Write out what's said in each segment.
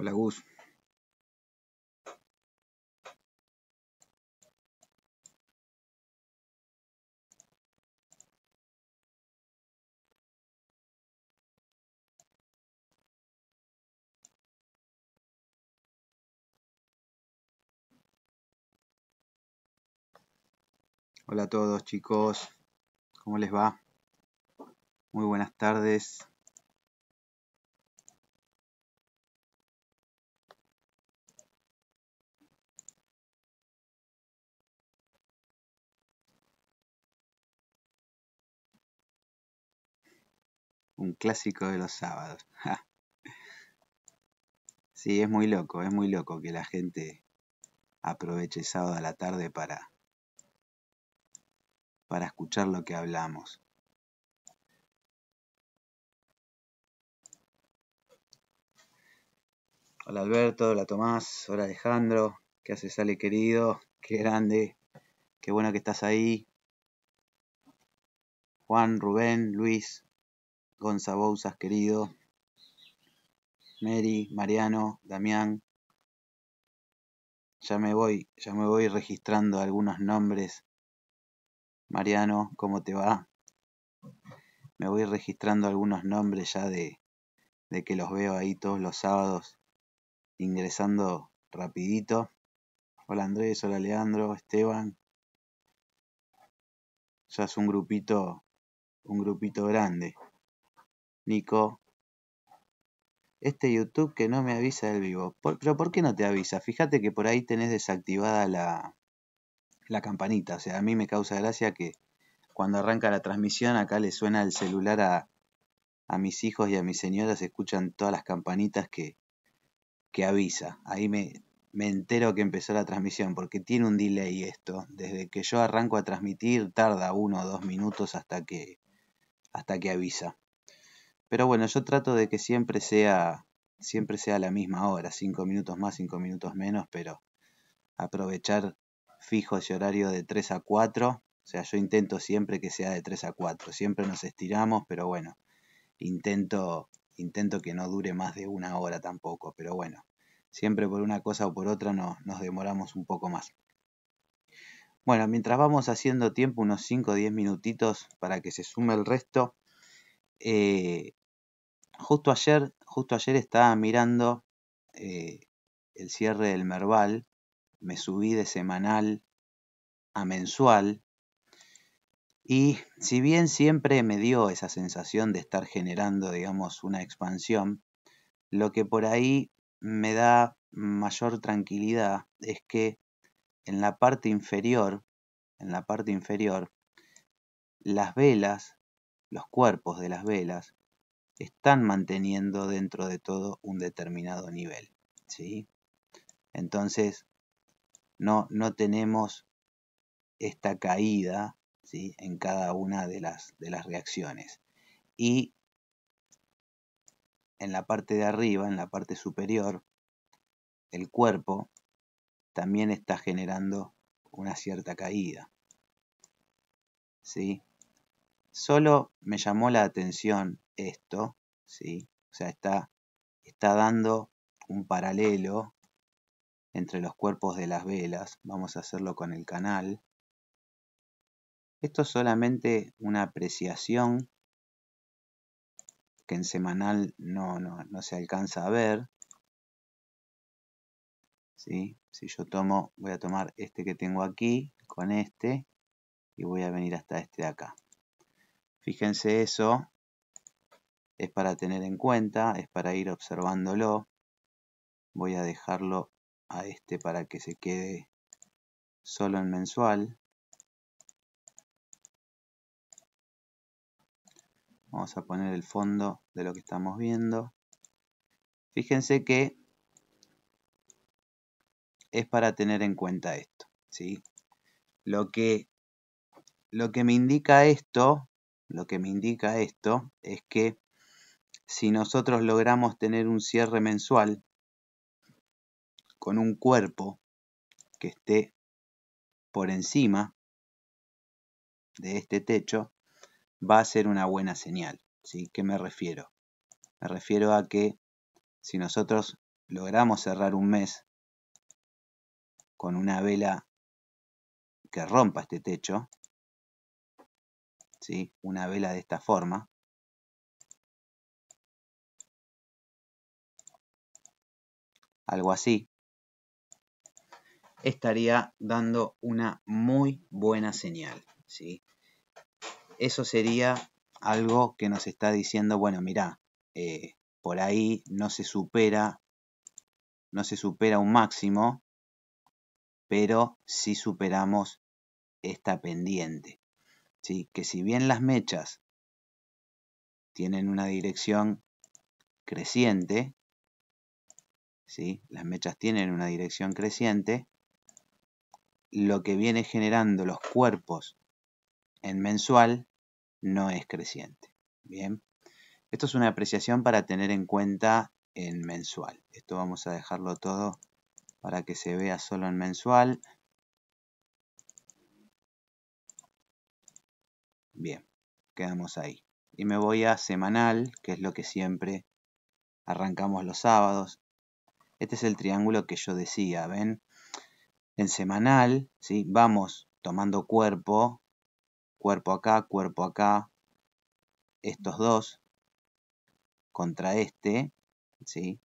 Hola Gus. Hola a todos chicos, ¿cómo les va? Muy buenas tardes. un clásico de los sábados. sí, es muy loco, es muy loco que la gente aproveche sábado a la tarde para, para escuchar lo que hablamos. Hola Alberto, hola Tomás, hola Alejandro, ¿qué haces Ale querido? Qué grande, qué bueno que estás ahí. Juan, Rubén, Luis, Gonzabousas querido, Mary, Mariano, Damián. Ya me voy, ya me voy registrando algunos nombres. Mariano, ¿cómo te va? Me voy registrando algunos nombres ya de, de que los veo ahí todos los sábados ingresando rapidito. Hola Andrés, hola Leandro, Esteban. Ya es un grupito, un grupito grande. Nico. Este YouTube que no me avisa del vivo. pero ¿por qué no te avisa? Fíjate que por ahí tenés desactivada la, la campanita. O sea, a mí me causa gracia que cuando arranca la transmisión acá le suena el celular a, a mis hijos y a mis señoras. Escuchan todas las campanitas que, que avisa. Ahí me, me entero que empezó la transmisión, porque tiene un delay esto. Desde que yo arranco a transmitir tarda uno o dos minutos hasta que, hasta que avisa. Pero bueno, yo trato de que siempre sea, siempre sea la misma hora, 5 minutos más, 5 minutos menos, pero aprovechar fijo ese horario de 3 a 4. O sea, yo intento siempre que sea de 3 a 4. Siempre nos estiramos, pero bueno, intento, intento que no dure más de una hora tampoco. Pero bueno, siempre por una cosa o por otra nos demoramos un poco más. Bueno, mientras vamos haciendo tiempo, unos 5 o 10 minutitos para que se sume el resto, eh, Justo ayer, justo ayer estaba mirando eh, el cierre del Merval, me subí de semanal a mensual y si bien siempre me dio esa sensación de estar generando, digamos, una expansión, lo que por ahí me da mayor tranquilidad es que en la parte inferior, en la parte inferior, las velas, los cuerpos de las velas, están manteniendo dentro de todo un determinado nivel. ¿sí? Entonces, no, no tenemos esta caída ¿sí? en cada una de las, reacciones. Y en la parte de arriba, en la parte superior, el cuerpo también está generando una cierta caída. ¿Sí? Solo me llamó la atención esto o sea, está, dando un paralelo entre los cuerpos de las velas. Vamos a hacerlo con el canal. Esto es solamente una apreciación que en semanal no, se alcanza a ver. ¿Sí? Si yo tomo, voy a tomar este que tengo aquí con este y voy a venir hasta este de acá. Fíjense eso, es para tener en cuenta, es para ir observándolo. Voy a dejarlo a este para que se quede solo en mensual. Vamos a poner el fondo de lo que estamos viendo. Fíjense que es para tener en cuenta esto. ¿sí? Lo, que, lo que me indica esto, lo que me indica esto es que si nosotros logramos tener un cierre mensual con un cuerpo que esté por encima de este techo, va a ser una buena señal. ¿sí? ¿Qué me refiero? Me refiero a que si nosotros logramos cerrar un mes con una vela que rompa este techo, una vela de esta forma, algo así, estaría dando una muy buena señal. ¿sí? Eso sería algo que nos está diciendo, bueno, mirá, eh, por ahí no se supera, no se supera un máximo, pero sí superamos esta pendiente. ¿sí? Que si bien las mechas tienen una dirección creciente, las mechas tienen una dirección creciente, lo que viene generando los cuerpos en mensual no es creciente. Bien, esto es una apreciación para tener en cuenta en mensual. Esto vamos a dejarlo todo para que se vea solo en mensual. Bien, quedamos ahí. Y me voy a semanal, que es lo que siempre arrancamos los sábados. Este es el triángulo que yo decía, ¿ven? En semanal, ¿sí? Vamos tomando cuerpo, cuerpo acá, cuerpo acá, estos dos contra este, ¿sí?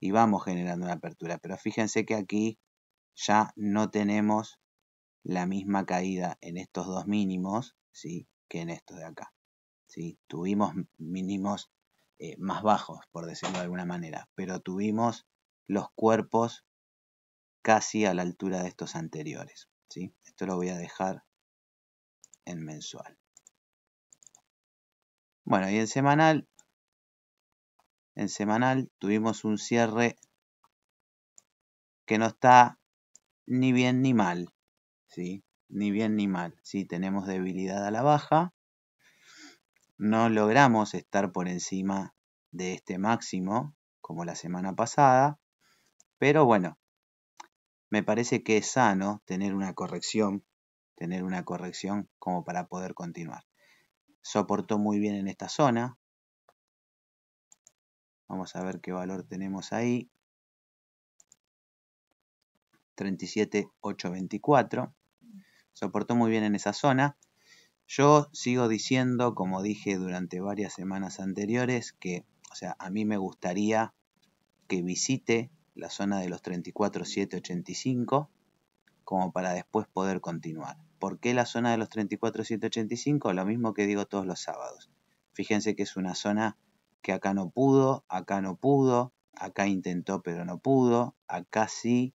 Y vamos generando una apertura. Pero fíjense que aquí ya no tenemos la misma caída en estos dos mínimos, ¿sí? Que en estos de acá, ¿sí? Tuvimos mínimos eh, más bajos, por decirlo de alguna manera, pero tuvimos los cuerpos casi a la altura de estos anteriores. ¿sí? Esto lo voy a dejar en mensual. Bueno, y en semanal, en semanal tuvimos un cierre que no está ni bien ni mal, ¿sí? Ni bien ni mal, ¿sí? Tenemos debilidad a la baja, no logramos estar por encima de este máximo como la semana pasada, pero bueno, me parece que es sano tener una corrección, tener una corrección como para poder continuar. Soportó muy bien en esta zona. Vamos a ver qué valor tenemos ahí. 37,824. Soportó muy bien en esa zona. Yo sigo diciendo, como dije durante varias semanas anteriores, que, o sea, a mí me gustaría que visite la zona de los 34,785 como para después poder continuar. ¿Por qué la zona de los 34,785? Lo mismo que digo todos los sábados. Fíjense que es una zona que acá no pudo, acá no pudo, acá intentó pero no pudo, acá sí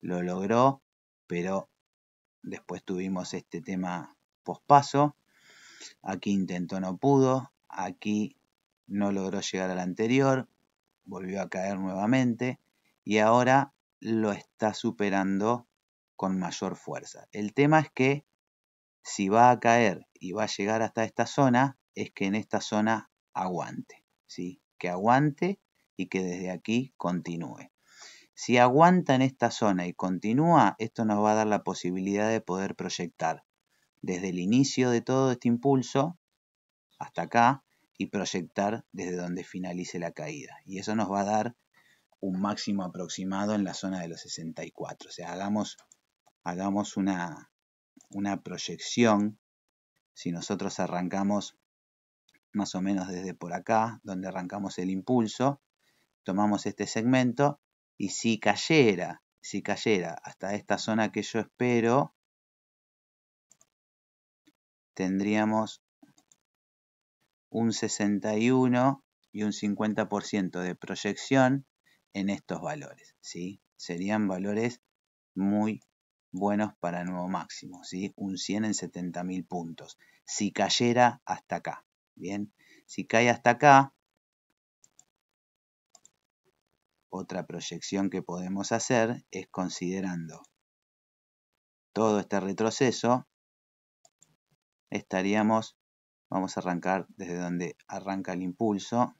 lo logró, pero después tuvimos este tema pospaso. Aquí intentó no pudo, aquí no logró llegar al anterior, volvió a caer nuevamente y ahora lo está superando con mayor fuerza. El tema es que si va a caer y va a llegar hasta esta zona, es que en esta zona aguante, ¿sí? Que aguante y que desde aquí continúe. Si aguanta en esta zona y continúa, esto nos va a dar la posibilidad de poder proyectar desde el inicio de todo este impulso hasta acá y proyectar desde donde finalice la caída. Y eso nos va a dar un máximo aproximado en la zona de los 64. O sea, hagamos, hagamos una, una proyección. Si nosotros arrancamos más o menos desde por acá, donde arrancamos el impulso, tomamos este segmento y si cayera, si cayera hasta esta zona que yo espero, tendríamos un 61 y un 50% de proyección en estos valores, ¿sí? Serían valores muy buenos para el nuevo máximo, ¿sí? Un 100 en 70.000 puntos. Si cayera hasta acá, ¿bien? Si cae hasta acá, otra proyección que podemos hacer es considerando todo este retroceso, estaríamos, vamos a arrancar desde donde arranca el impulso,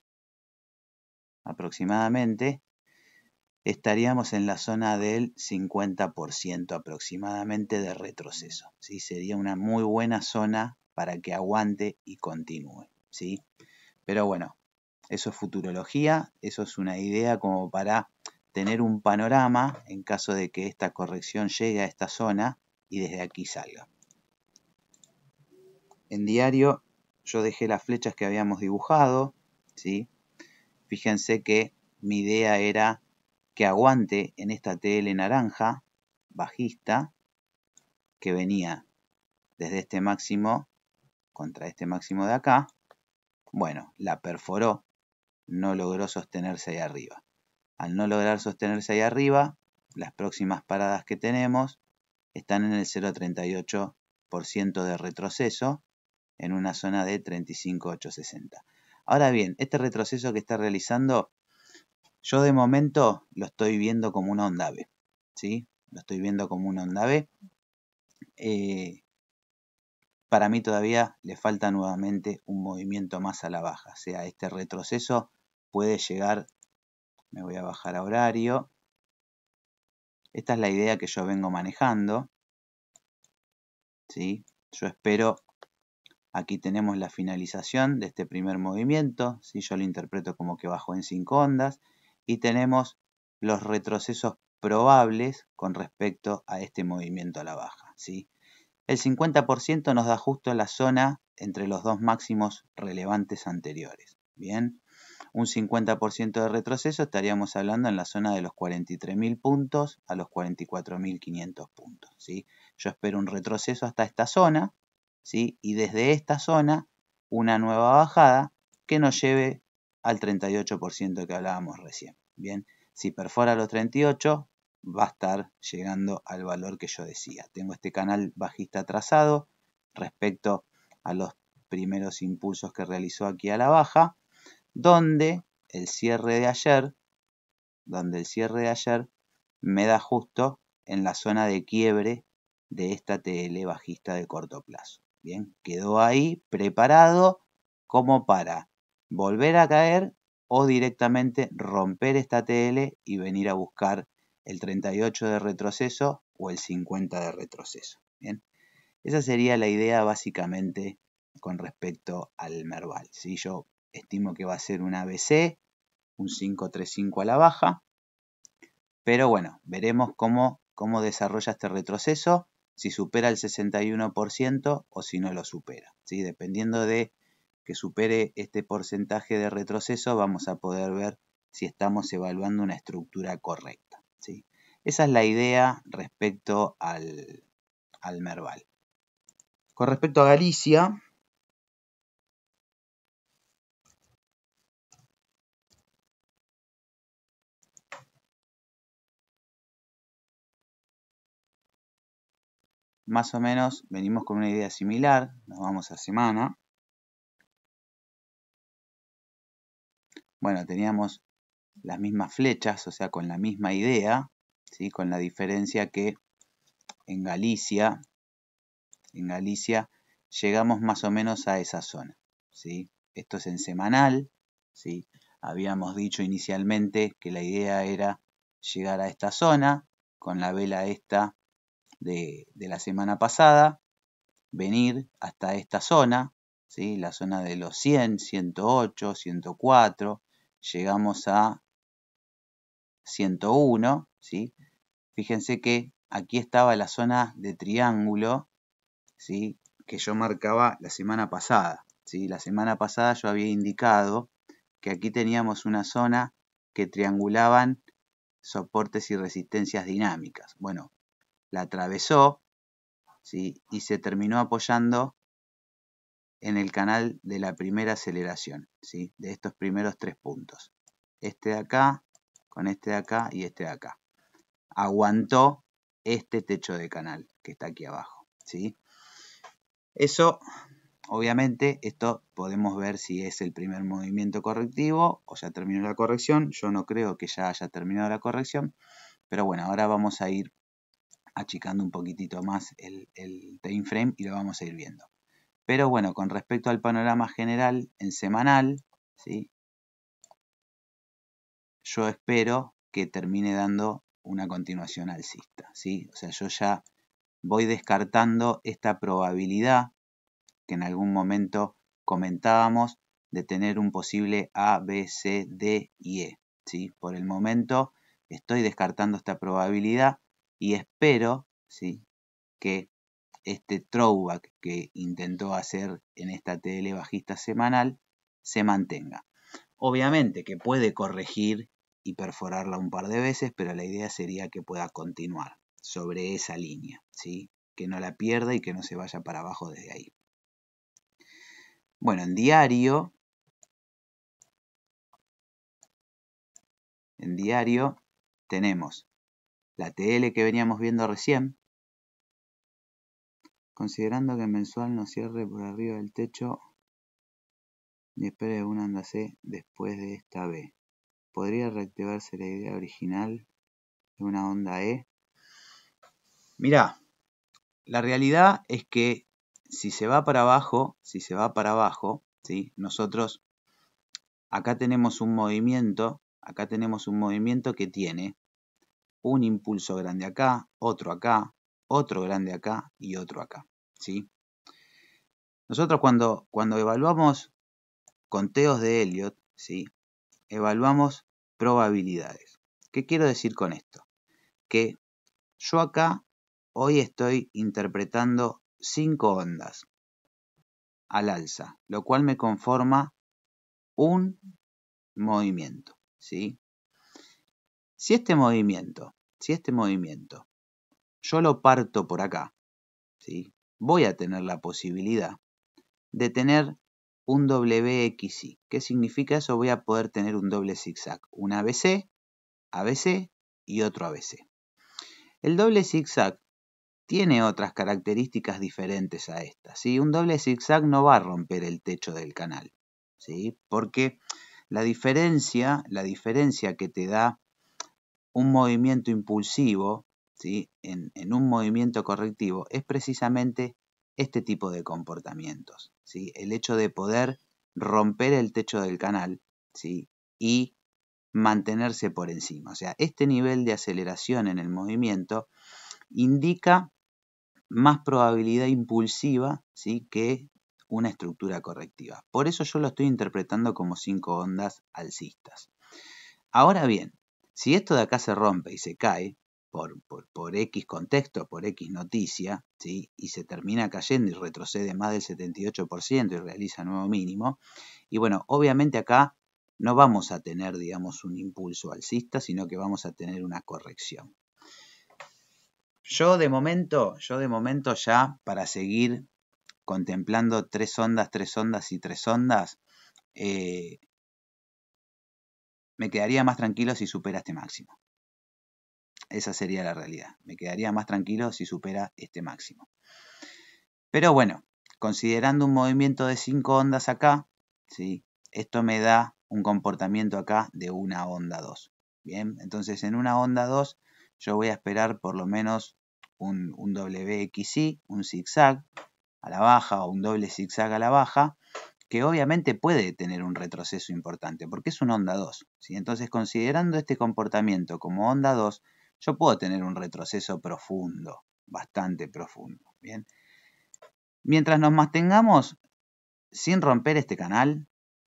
aproximadamente estaríamos en la zona del 50% aproximadamente de retroceso. ¿sí? Sería una muy buena zona para que aguante y continúe. ¿sí? Pero bueno, eso es futurología, eso es una idea como para tener un panorama en caso de que esta corrección llegue a esta zona y desde aquí salga. En diario yo dejé las flechas que habíamos dibujado, ¿sí? Fíjense que mi idea era que aguante en esta TL naranja, bajista, que venía desde este máximo contra este máximo de acá. Bueno, la perforó, no logró sostenerse ahí arriba. Al no lograr sostenerse ahí arriba, las próximas paradas que tenemos están en el 0,38% de retroceso en una zona de 35,860. Ahora bien, este retroceso que está realizando yo de momento lo estoy viendo como una onda B, ¿sí? Lo estoy viendo como una onda B. Eh, para mí todavía le falta nuevamente un movimiento más a la baja, o sea, este retroceso puede llegar, me voy a bajar a horario, esta es la idea que yo vengo manejando, ¿sí? Yo espero, aquí tenemos la finalización de este primer movimiento, yo lo interpreto como que bajó en cinco ondas, y tenemos los retrocesos probables con respecto a este movimiento a la baja. ¿sí? El 50% nos da justo la zona entre los dos máximos relevantes anteriores. Bien, un 50% de retroceso estaríamos hablando en la zona de los 43.000 puntos a los 44.500 puntos. ¿sí? Yo espero un retroceso hasta esta zona ¿sí? y desde esta zona una nueva bajada que nos lleve al 38% que hablábamos recién. Bien, si perfora los 38, va a estar llegando al valor que yo decía. Tengo este canal bajista trazado respecto a los primeros impulsos que realizó aquí a la baja, donde el cierre de ayer, donde el cierre de ayer me da justo en la zona de quiebre de esta TL bajista de corto plazo. Bien, quedó ahí preparado como para volver a caer o directamente romper esta TL y venir a buscar el 38 de retroceso o el 50 de retroceso. ¿bien? Esa sería la idea básicamente con respecto al Merval. Yo estimo que va a ser un ABC, un 535 a la baja, pero bueno, veremos cómo, cómo desarrolla este retroceso, si supera el 61% o si no lo supera. ¿sí? Dependiendo de que supere este porcentaje de retroceso, vamos a poder ver si estamos evaluando una estructura correcta. ¿sí? Esa es la idea respecto al, al Merval. Con respecto a Galicia, más o menos venimos con una idea similar, nos vamos a semana. Bueno, teníamos las mismas flechas, o sea, con la misma idea, ¿sí? con la diferencia que en Galicia, en Galicia llegamos más o menos a esa zona. ¿sí? Esto es en semanal, ¿sí? habíamos dicho inicialmente que la idea era llegar a esta zona con la vela esta de, la semana pasada, venir hasta esta zona, ¿sí? la zona de los 100, 108, 104, llegamos a 101, ¿sí? Fíjense que aquí estaba la zona de triángulo, ¿sí? Que yo marcaba la semana pasada, ¿sí? La semana pasada yo había indicado que aquí teníamos una zona que triangulaban soportes y resistencias dinámicas. Bueno, la atravesó, ¿sí? Y se terminó apoyando en el canal de la primera aceleración, ¿sí? de estos primeros tres puntos. Este de acá, con este de acá y este de acá. Aguantó este techo de canal que está aquí abajo. ¿sí? Eso, obviamente, esto podemos ver si es el primer movimiento correctivo o ya terminó la corrección. Yo no creo que ya haya terminado la corrección. Pero bueno, ahora vamos a ir achicando un poquitito más el, el time frame y lo vamos a ir viendo. Pero bueno, con respecto al panorama general en semanal, ¿sí? yo espero que termine dando una continuación alcista. ¿sí? O sea, yo ya voy descartando esta probabilidad que en algún momento comentábamos de tener un posible A, B, C, D y E. Por el momento estoy descartando esta probabilidad y espero ¿sí? que este throwback que intentó hacer en esta TL bajista semanal se mantenga. Obviamente que puede corregir y perforarla un par de veces, pero la idea sería que pueda continuar sobre esa línea, ¿sí? que no la pierda y que no se vaya para abajo desde ahí. Bueno, en diario, en diario tenemos la TL que veníamos viendo recién, Considerando que mensual no cierre por arriba del techo y espere una onda C después de esta B. ¿Podría reactivarse la idea original de una onda E? Mirá, la realidad es que si se va para abajo, si se va para abajo, nosotros acá tenemos un movimiento, acá tenemos un movimiento que tiene un impulso grande acá, otro acá, otro grande acá y otro acá. ¿sí? Nosotros cuando, cuando evaluamos conteos de Elliot, ¿sí? evaluamos probabilidades. ¿Qué quiero decir con esto? Que yo acá hoy estoy interpretando cinco ondas al alza, lo cual me conforma un movimiento, ¿sí? Si este movimiento, si este movimiento yo lo parto por acá, ¿sí? voy a tener la posibilidad de tener un WXY. ¿Qué significa eso? Voy a poder tener un doble zigzag, un ABC, ABC y otro ABC. El doble zigzag tiene otras características diferentes a estas. ¿sí? Un doble zigzag no va a romper el techo del canal, ¿sí? porque la diferencia, la diferencia que te da un movimiento impulsivo en, un movimiento correctivo es precisamente este tipo de comportamientos. El hecho de poder romper el techo del canal ¿sí? y mantenerse por encima. O sea, este nivel de aceleración en el movimiento indica más probabilidad impulsiva ¿sí? que una estructura correctiva. Por eso yo lo estoy interpretando como cinco ondas alcistas. Ahora bien, si esto de acá se rompe y se cae, por, X contexto, por X noticia, ¿sí? y se termina cayendo y retrocede más del 78% y realiza nuevo mínimo. Y bueno, obviamente acá no vamos a tener, digamos, un impulso alcista, sino que vamos a tener una corrección. Yo de momento, yo de momento ya para seguir contemplando tres ondas, tres ondas y tres ondas, eh, me quedaría más tranquilo si supera este máximo. Esa sería la realidad. Me quedaría más tranquilo si supera este máximo. Pero bueno, considerando un movimiento de 5 ondas acá, ¿sí? esto me da un comportamiento acá de una onda 2. Bien, entonces en una onda 2 yo voy a esperar por lo menos un, un WXY, un zigzag a la baja o un doble zigzag a la baja, que obviamente puede tener un retroceso importante porque es una onda 2. ¿sí? Entonces considerando este comportamiento como onda 2, yo puedo tener un retroceso profundo, bastante profundo. Bien. Mientras nos mantengamos sin romper este canal,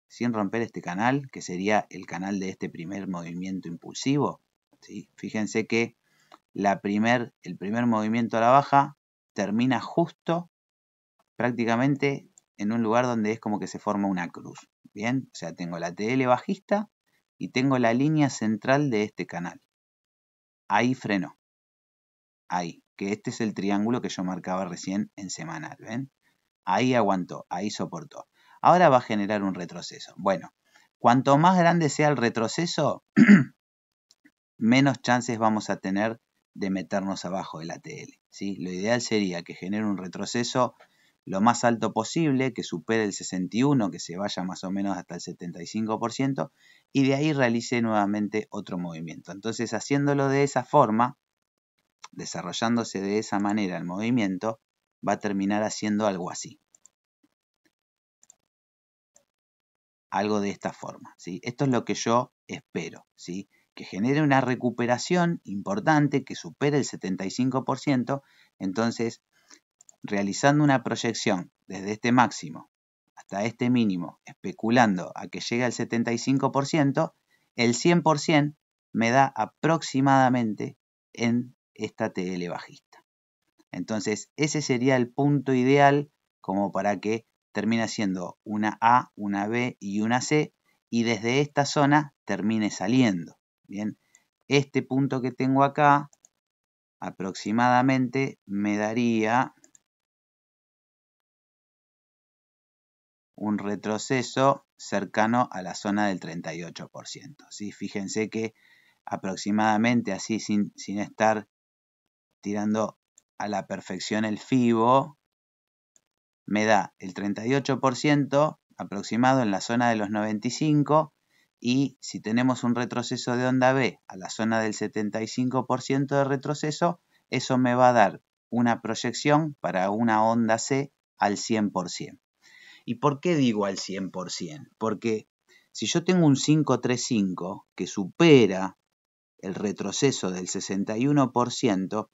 sin romper este canal, que sería el canal de este primer movimiento impulsivo, fíjense que la el primer movimiento a la baja termina justo prácticamente en un lugar donde es como que se forma una cruz. Bien, o sea, tengo la TL bajista y tengo la línea central de este canal. Ahí frenó. Ahí, que este es el triángulo que yo marcaba recién en semanal, ¿ven? Ahí aguantó, ahí soportó. Ahora va a generar un retroceso. Bueno, cuanto más grande sea el retroceso, menos chances vamos a tener de meternos abajo del ATL. ¿sí? Lo ideal sería que genere un retroceso lo más alto posible, que supere el 61, que se vaya más o menos hasta el 75%, y de ahí realice nuevamente otro movimiento. Entonces, haciéndolo de esa forma, desarrollándose de esa manera el movimiento, va a terminar haciendo algo así. Algo de esta forma. ¿sí? Esto es lo que yo espero, ¿sí? que genere una recuperación importante, que supere el 75%, entonces realizando una proyección desde este máximo hasta este mínimo, especulando a que llegue al 75%, el 100% me da aproximadamente en esta TL bajista. Entonces, ese sería el punto ideal como para que termine siendo una A, una B y una C y desde esta zona termine saliendo. Bien, este punto que tengo acá aproximadamente me daría un retroceso cercano a la zona del 38%. ¿sí? Fíjense que aproximadamente así, sin, sin estar tirando a la perfección el FIBO, me da el 38% aproximado en la zona de los 95 y si tenemos un retroceso de onda B a la zona del 75% de retroceso, eso me va a dar una proyección para una onda C al 100%. ¿Y por qué digo al 100%? Porque si yo tengo un 535 que supera el retroceso del 61%,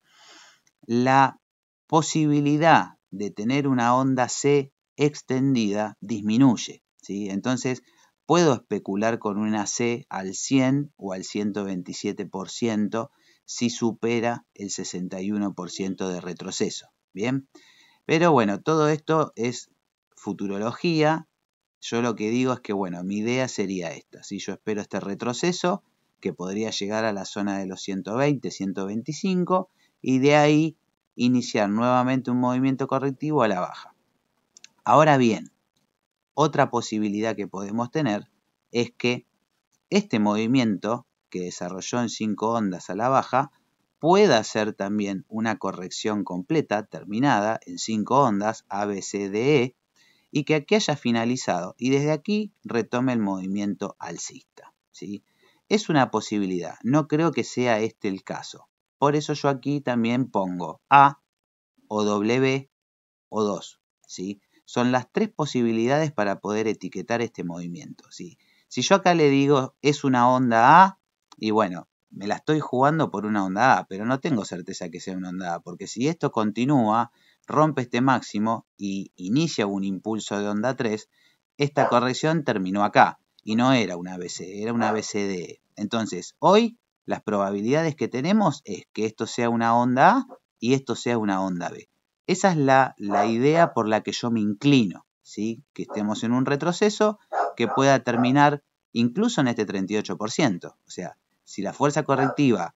la posibilidad de tener una onda C extendida disminuye. ¿sí? Entonces, puedo especular con una C al 100 o al 127% si supera el 61% de retroceso. Bien, pero bueno, todo esto es futurología, yo lo que digo es que, bueno, mi idea sería esta. Si yo espero este retroceso, que podría llegar a la zona de los 120, 125, y de ahí iniciar nuevamente un movimiento correctivo a la baja. Ahora bien, otra posibilidad que podemos tener es que este movimiento que desarrolló en 5 ondas a la baja pueda ser también una corrección completa, terminada, en 5 ondas ABCDE y que aquí haya finalizado y desde aquí retome el movimiento alcista. ¿sí? Es una posibilidad, no creo que sea este el caso. Por eso yo aquí también pongo A o W o 2. ¿sí? Son las tres posibilidades para poder etiquetar este movimiento. ¿sí? Si yo acá le digo es una onda A, y bueno, me la estoy jugando por una onda A, pero no tengo certeza que sea una onda A, porque si esto continúa rompe este máximo y inicia un impulso de onda 3, esta corrección terminó acá y no era una BC, era una BCD. Entonces, hoy las probabilidades que tenemos es que esto sea una onda A y esto sea una onda B. Esa es la, la idea por la que yo me inclino, ¿sí? que estemos en un retroceso que pueda terminar incluso en este 38%. O sea, si la fuerza correctiva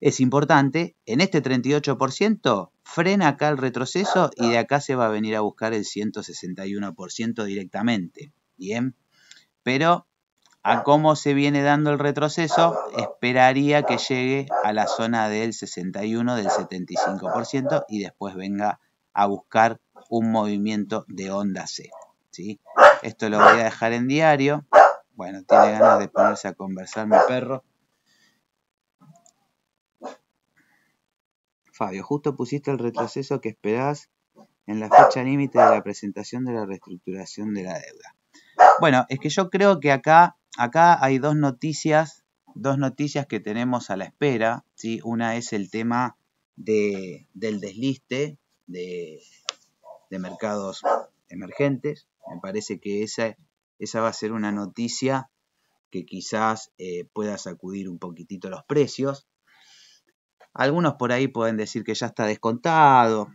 es importante, en este 38% frena acá el retroceso y de acá se va a venir a buscar el 161% directamente. Bien, pero a cómo se viene dando el retroceso, esperaría que llegue a la zona del 61, del 75% y después venga a buscar un movimiento de onda C. ¿sí? Esto lo voy a dejar en diario. Bueno, tiene ganas de ponerse a conversar mi perro. Fabio, justo pusiste el retroceso que esperás en la fecha límite de la presentación de la reestructuración de la deuda. Bueno, es que yo creo que acá, acá hay dos noticias, dos noticias que tenemos a la espera. ¿sí? Una es el tema del desliste de, mercados emergentes. Me parece que esa, esa va a ser una noticia que quizás eh, pueda sacudir un poquitito los precios. Algunos por ahí pueden decir que ya está descontado,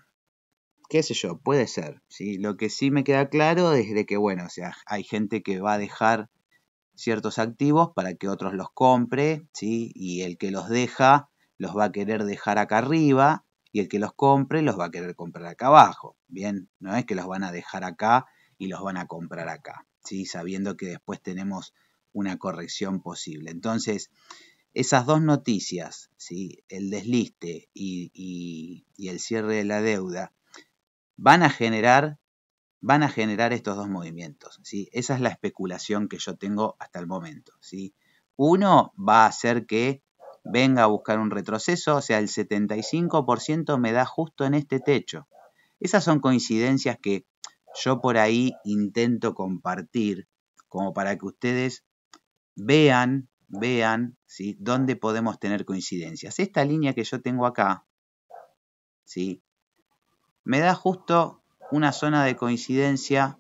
qué sé yo, puede ser. ¿sí? Lo que sí me queda claro es de que, bueno, o sea, hay gente que va a dejar ciertos activos para que otros los compre, ¿sí? y el que los deja los va a querer dejar acá arriba, y el que los compre los va a querer comprar acá abajo. Bien, no es que los van a dejar acá y los van a comprar acá, ¿sí? sabiendo que después tenemos una corrección posible. Entonces, esas dos noticias, ¿sí? el desliste y, el cierre de la deuda, van a generar van a generar estos dos movimientos. ¿sí? Esa es la especulación que yo tengo hasta el momento. ¿sí? Uno va a hacer que venga a buscar un retroceso, o sea, el 75% me da justo en este techo. Esas son coincidencias que yo por ahí intento compartir como para que ustedes vean, vean ¿Dónde podemos tener coincidencias? Esta línea que yo tengo acá, ¿sí? Me da justo una zona de coincidencia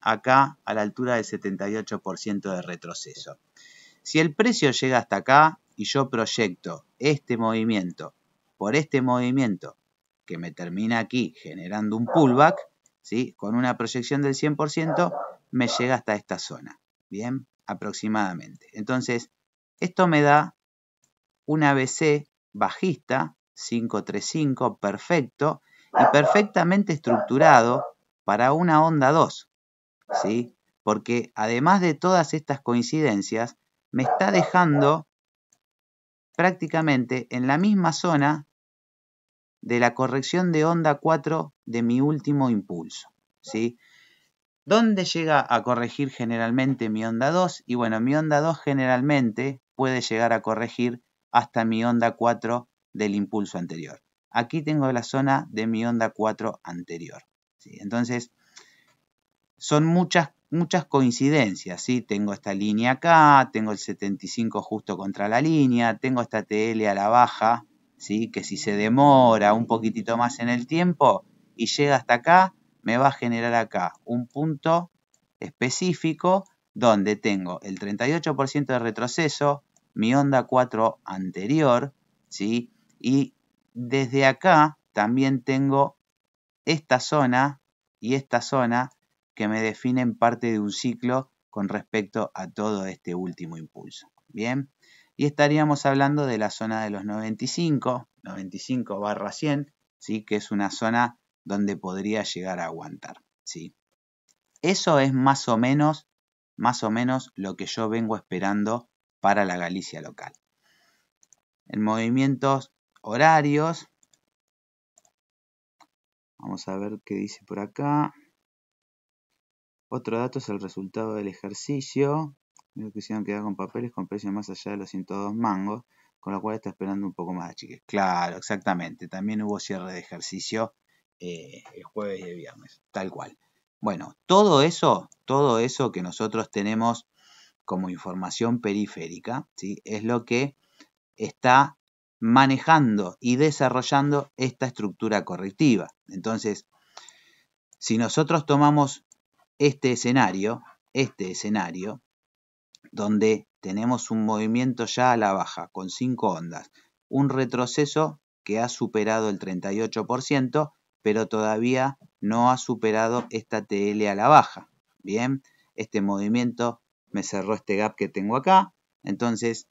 acá a la altura del 78% de retroceso. Si el precio llega hasta acá y yo proyecto este movimiento por este movimiento que me termina aquí generando un pullback, ¿sí? con una proyección del 100%, me llega hasta esta zona, ¿bien? Aproximadamente. Entonces, esto me da un ABC bajista, 535, perfecto, y perfectamente estructurado para una onda 2. ¿sí? Porque además de todas estas coincidencias, me está dejando prácticamente en la misma zona de la corrección de onda 4 de mi último impulso. ¿sí? ¿Dónde llega a corregir generalmente mi onda 2? Y bueno, mi onda 2 generalmente puede llegar a corregir hasta mi onda 4 del impulso anterior. Aquí tengo la zona de mi onda 4 anterior. Entonces, son muchas, muchas coincidencias. Tengo esta línea acá, tengo el 75 justo contra la línea, tengo esta TL a la baja, ¿sí? que si se demora un poquitito más en el tiempo y llega hasta acá, me va a generar acá un punto específico donde tengo el 38% de retroceso, mi onda 4 anterior, ¿sí? Y desde acá también tengo esta zona y esta zona que me definen parte de un ciclo con respecto a todo este último impulso. Bien, y estaríamos hablando de la zona de los 95, 95 barra 100, ¿sí? que es una zona donde podría llegar a aguantar. ¿sí? Eso es más o menos, más o menos lo que yo vengo esperando para la Galicia local. En movimientos horarios, vamos a ver qué dice por acá. Otro dato es el resultado del ejercicio. se hicieron quedar con papeles con precios más allá de los 102 mangos, con lo cual está esperando un poco más de chiques. Claro, exactamente. También hubo cierre de ejercicio eh, el jueves y el viernes, tal cual. Bueno, todo eso, todo eso que nosotros tenemos como información periférica, es lo que está manejando y desarrollando esta estructura correctiva. Entonces, si nosotros tomamos este escenario, este escenario, donde tenemos un movimiento ya a la baja con cinco ondas, un retroceso que ha superado el 38%, pero todavía no ha superado esta TL a la baja. Bien, este movimiento me cerró este gap que tengo acá. Entonces,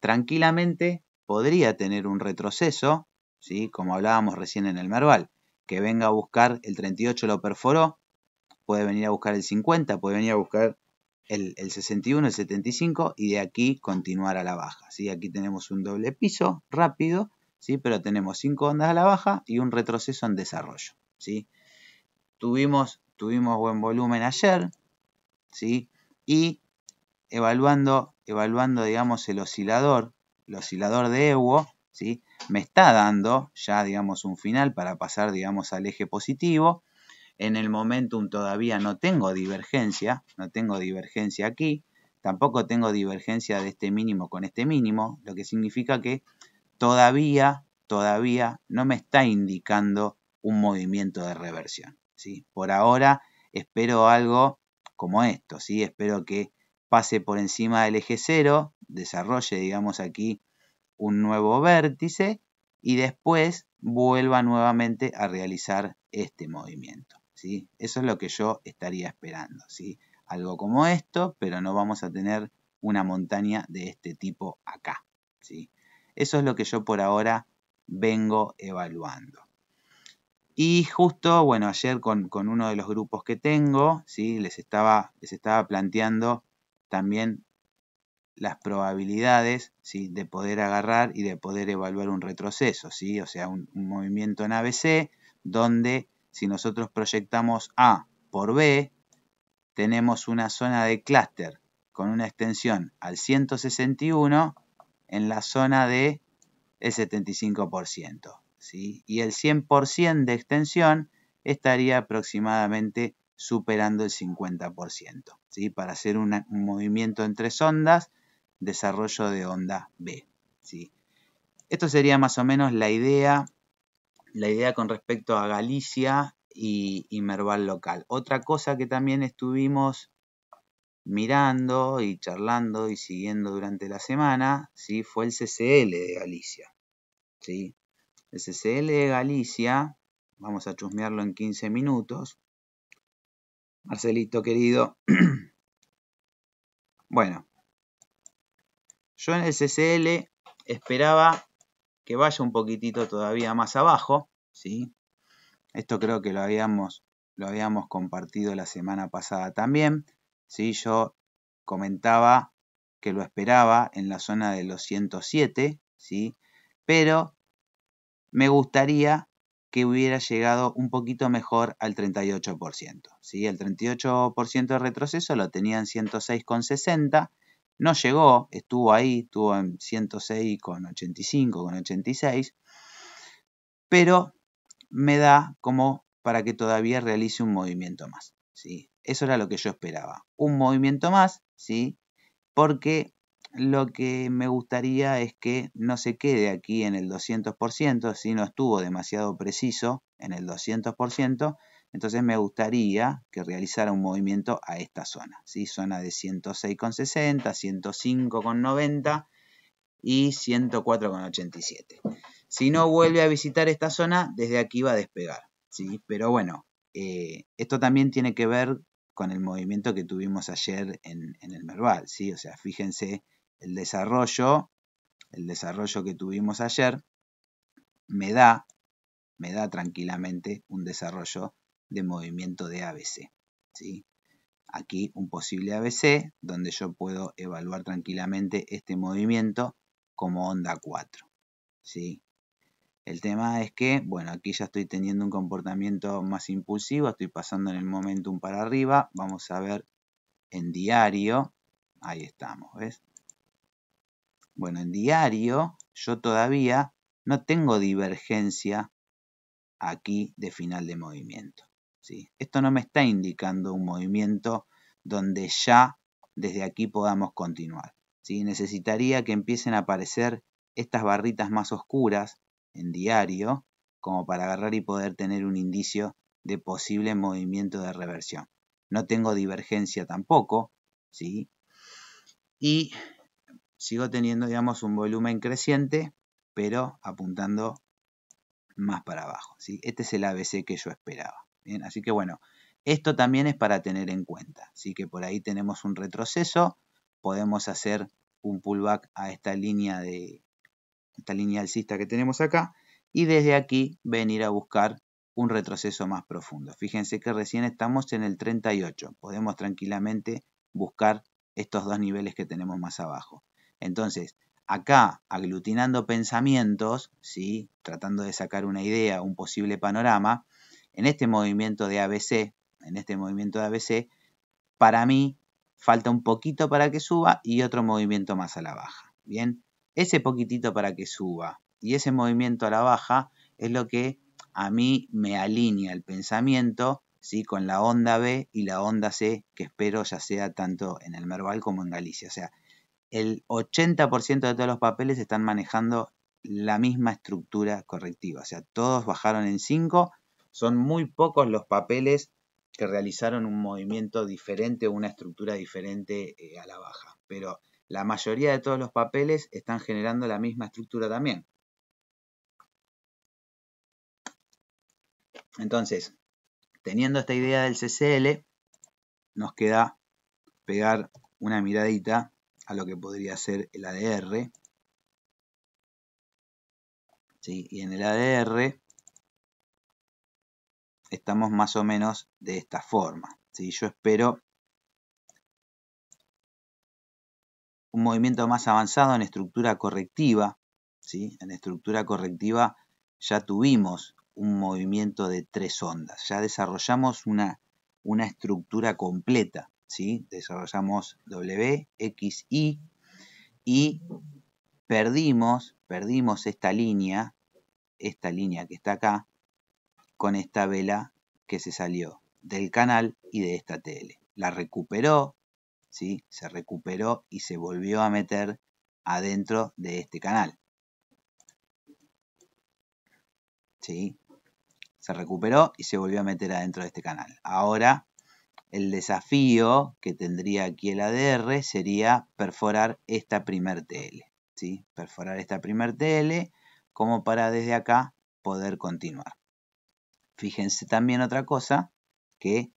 tranquilamente podría tener un retroceso, ¿sí? como hablábamos recién en el Merval, que venga a buscar el 38 lo perforó, puede venir a buscar el 50, puede venir a buscar el, 61, el 75 y de aquí continuar a la baja. ¿sí? Aquí tenemos un doble piso rápido, ¿sí? pero tenemos 5 ondas a la baja y un retroceso en desarrollo. ¿sí? Tuvimos, tuvimos buen volumen ayer ¿sí? y evaluando, evaluando, digamos, el oscilador, el oscilador de EWO, ¿sí? me está dando ya, digamos, un final para pasar, digamos, al eje positivo. En el momentum todavía no tengo divergencia, no tengo divergencia aquí, tampoco tengo divergencia de este mínimo con este mínimo, lo que significa que todavía, todavía no me está indicando un movimiento de reversión. ¿sí? Por ahora espero algo como esto, ¿sí? espero que pase por encima del eje cero, desarrolle, digamos aquí, un nuevo vértice y después vuelva nuevamente a realizar este movimiento. ¿sí? Eso es lo que yo estaría esperando. ¿sí? Algo como esto, pero no vamos a tener una montaña de este tipo acá. ¿sí? Eso es lo que yo por ahora vengo evaluando. Y justo, bueno, ayer con, uno de los grupos que tengo, ¿sí? les, estaba, les estaba planteando también las probabilidades de poder agarrar y de poder evaluar un retroceso, ¿sí? o sea, un, movimiento en ABC donde si nosotros proyectamos A por B, tenemos una zona de clúster con una extensión al 161 en la zona de el 75%. Y el 100% de extensión estaría aproximadamente superando el 50%, ¿sí? para hacer un movimiento en tres ondas, desarrollo de onda B. ¿sí? Esto sería más o menos la idea, la idea con respecto a Galicia y, y Merval local. Otra cosa que también estuvimos mirando y charlando y siguiendo durante la semana, ¿sí? fue el CCL de Galicia. ¿sí? El CCL de Galicia, vamos a chusmearlo en 15 minutos, Marcelito querido. bueno. Yo en el CCL esperaba que vaya un poquitito todavía más abajo, ¿sí? Esto creo que lo habíamos, lo habíamos compartido la semana pasada también, ¿sí? Yo comentaba que lo esperaba en la zona de los 107, ¿sí? Pero me gustaría que hubiera llegado un poquito mejor al 38%. ¿sí? El 38% de retroceso lo tenían 106,60, no llegó, estuvo ahí, estuvo en 106,85, con 86, pero me da como para que todavía realice un movimiento más. ¿sí? Eso era lo que yo esperaba, un movimiento más, ¿sí? porque lo que me gustaría es que no se quede aquí en el 200%, si no estuvo demasiado preciso en el 200%, entonces me gustaría que realizara un movimiento a esta zona, ¿sí? zona de 106,60, 105,90 y 104,87. Si no vuelve a visitar esta zona, desde aquí va a despegar. ¿sí? Pero bueno, eh, esto también tiene que ver con el movimiento que tuvimos ayer en, en el Merval. ¿sí? O sea, fíjense el desarrollo, el desarrollo que tuvimos ayer, me da, me da tranquilamente un desarrollo de movimiento de ABC. ¿sí? Aquí un posible ABC donde yo puedo evaluar tranquilamente este movimiento como onda 4. ¿sí? El tema es que, bueno, aquí ya estoy teniendo un comportamiento más impulsivo, estoy pasando en el momentum para arriba, vamos a ver en diario, ahí estamos, ¿ves? Bueno, en diario yo todavía no tengo divergencia aquí de final de movimiento. ¿sí? Esto no me está indicando un movimiento donde ya desde aquí podamos continuar. ¿sí? Necesitaría que empiecen a aparecer estas barritas más oscuras en diario como para agarrar y poder tener un indicio de posible movimiento de reversión. No tengo divergencia tampoco, ¿sí? Y sigo teniendo, digamos, un volumen creciente, pero apuntando más para abajo. ¿sí? Este es el ABC que yo esperaba. ¿bien? Así que bueno, esto también es para tener en cuenta. Así que por ahí tenemos un retroceso, podemos hacer un pullback a esta línea de esta línea alcista que tenemos acá y desde aquí venir a buscar un retroceso más profundo. Fíjense que recién estamos en el 38, podemos tranquilamente buscar estos dos niveles que tenemos más abajo. Entonces, acá aglutinando pensamientos, ¿sí? tratando de sacar una idea, un posible panorama, en este movimiento de ABC, en este movimiento de ABC, para mí falta un poquito para que suba y otro movimiento más a la baja. Bien, ese poquitito para que suba y ese movimiento a la baja es lo que a mí me alinea el pensamiento ¿sí? con la onda B y la onda C que espero ya sea tanto en el Merval como en Galicia. O sea, el 80% de todos los papeles están manejando la misma estructura correctiva. O sea, todos bajaron en 5. Son muy pocos los papeles que realizaron un movimiento diferente o una estructura diferente eh, a la baja. Pero la mayoría de todos los papeles están generando la misma estructura también. Entonces, teniendo esta idea del CCL, nos queda pegar una miradita a lo que podría ser el ADR. Y en el ADR estamos más o menos de esta forma. ¿Sí? Yo espero un movimiento más avanzado en estructura correctiva. En estructura correctiva ya tuvimos un movimiento de tres ondas, ya desarrollamos una estructura completa. ¿sí? desarrollamos W, X, Y, y perdimos, perdimos esta línea, esta línea que está acá, con esta vela que se salió del canal y de esta TL. La recuperó, ¿sí? se recuperó y se volvió a meter adentro de este canal. ¿Sí? Se recuperó y se volvió a meter adentro de este canal. Ahora el desafío que tendría aquí el ADR sería perforar esta primer TL. ¿sí? Perforar esta primer TL como para desde acá poder continuar. Fíjense también otra cosa que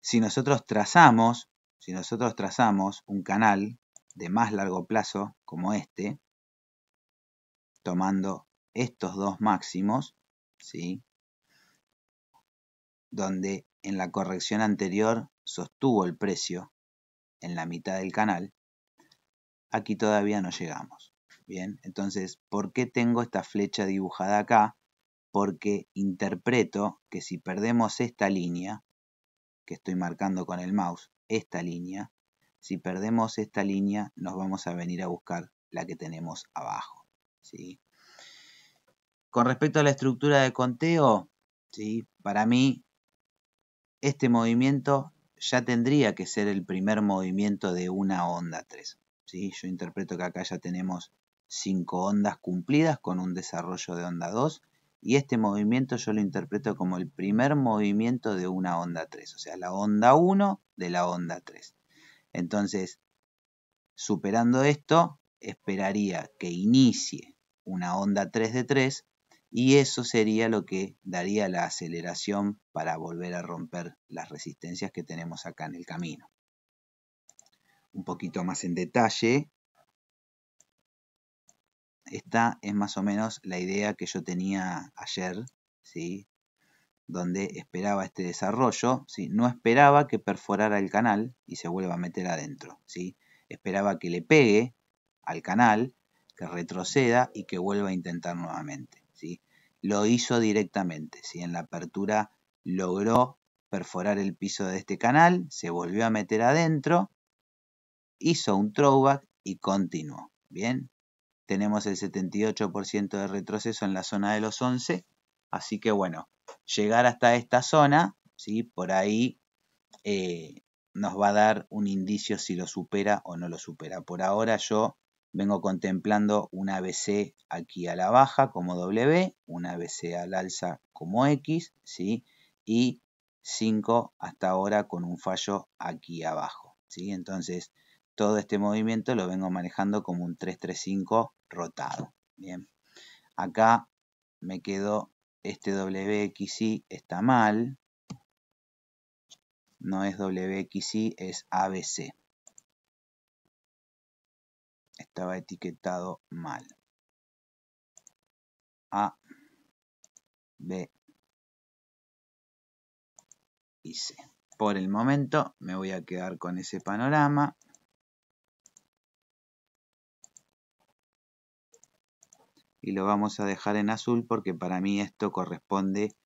si nosotros trazamos, si nosotros trazamos un canal de más largo plazo como este, tomando estos dos máximos, ¿sí? donde en la corrección anterior sostuvo el precio en la mitad del canal, aquí todavía no llegamos. Bien, entonces, ¿por qué tengo esta flecha dibujada acá? Porque interpreto que si perdemos esta línea, que estoy marcando con el mouse, esta línea, si perdemos esta línea, nos vamos a venir a buscar la que tenemos abajo. ¿sí? Con respecto a la estructura de conteo, ¿sí? para mí este movimiento ya tendría que ser el primer movimiento de una onda 3. Yo interpreto que acá ya tenemos 5 ondas cumplidas con un desarrollo de onda 2 y este movimiento yo lo interpreto como el primer movimiento de una onda 3, o sea, la onda 1 de la onda 3. Entonces, superando esto, esperaría que inicie una onda 3 de 3 y eso sería lo que daría la aceleración para volver a romper las resistencias que tenemos acá en el camino. Un poquito más en detalle, esta es más o menos la idea que yo tenía ayer, ¿sí? donde esperaba este desarrollo, ¿sí? no esperaba que perforara el canal y se vuelva a meter adentro, ¿sí? esperaba que le pegue al canal, que retroceda y que vuelva a intentar nuevamente. Lo hizo directamente, En la apertura logró perforar el piso de este canal, se volvió a meter adentro, hizo un throwback y continuó, ¿bien? Tenemos el 78% de retroceso en la zona de los 11, así que bueno, llegar hasta esta zona, ¿sí? Por ahí... Eh, nos va a dar un indicio si lo supera o no lo supera. Por ahora yo vengo contemplando un ABC aquí a la baja como W, una ABC al alza como X, ¿sí? Y 5 hasta ahora con un fallo aquí abajo, ¿sí? Entonces, todo este movimiento lo vengo manejando como un 335 rotado, ¿bien? Acá me quedo este WXY está mal, no es WXY, es ABC, estaba etiquetado mal. A, B y C. Por el momento me voy a quedar con ese panorama. Y lo vamos a dejar en azul porque para mí esto corresponde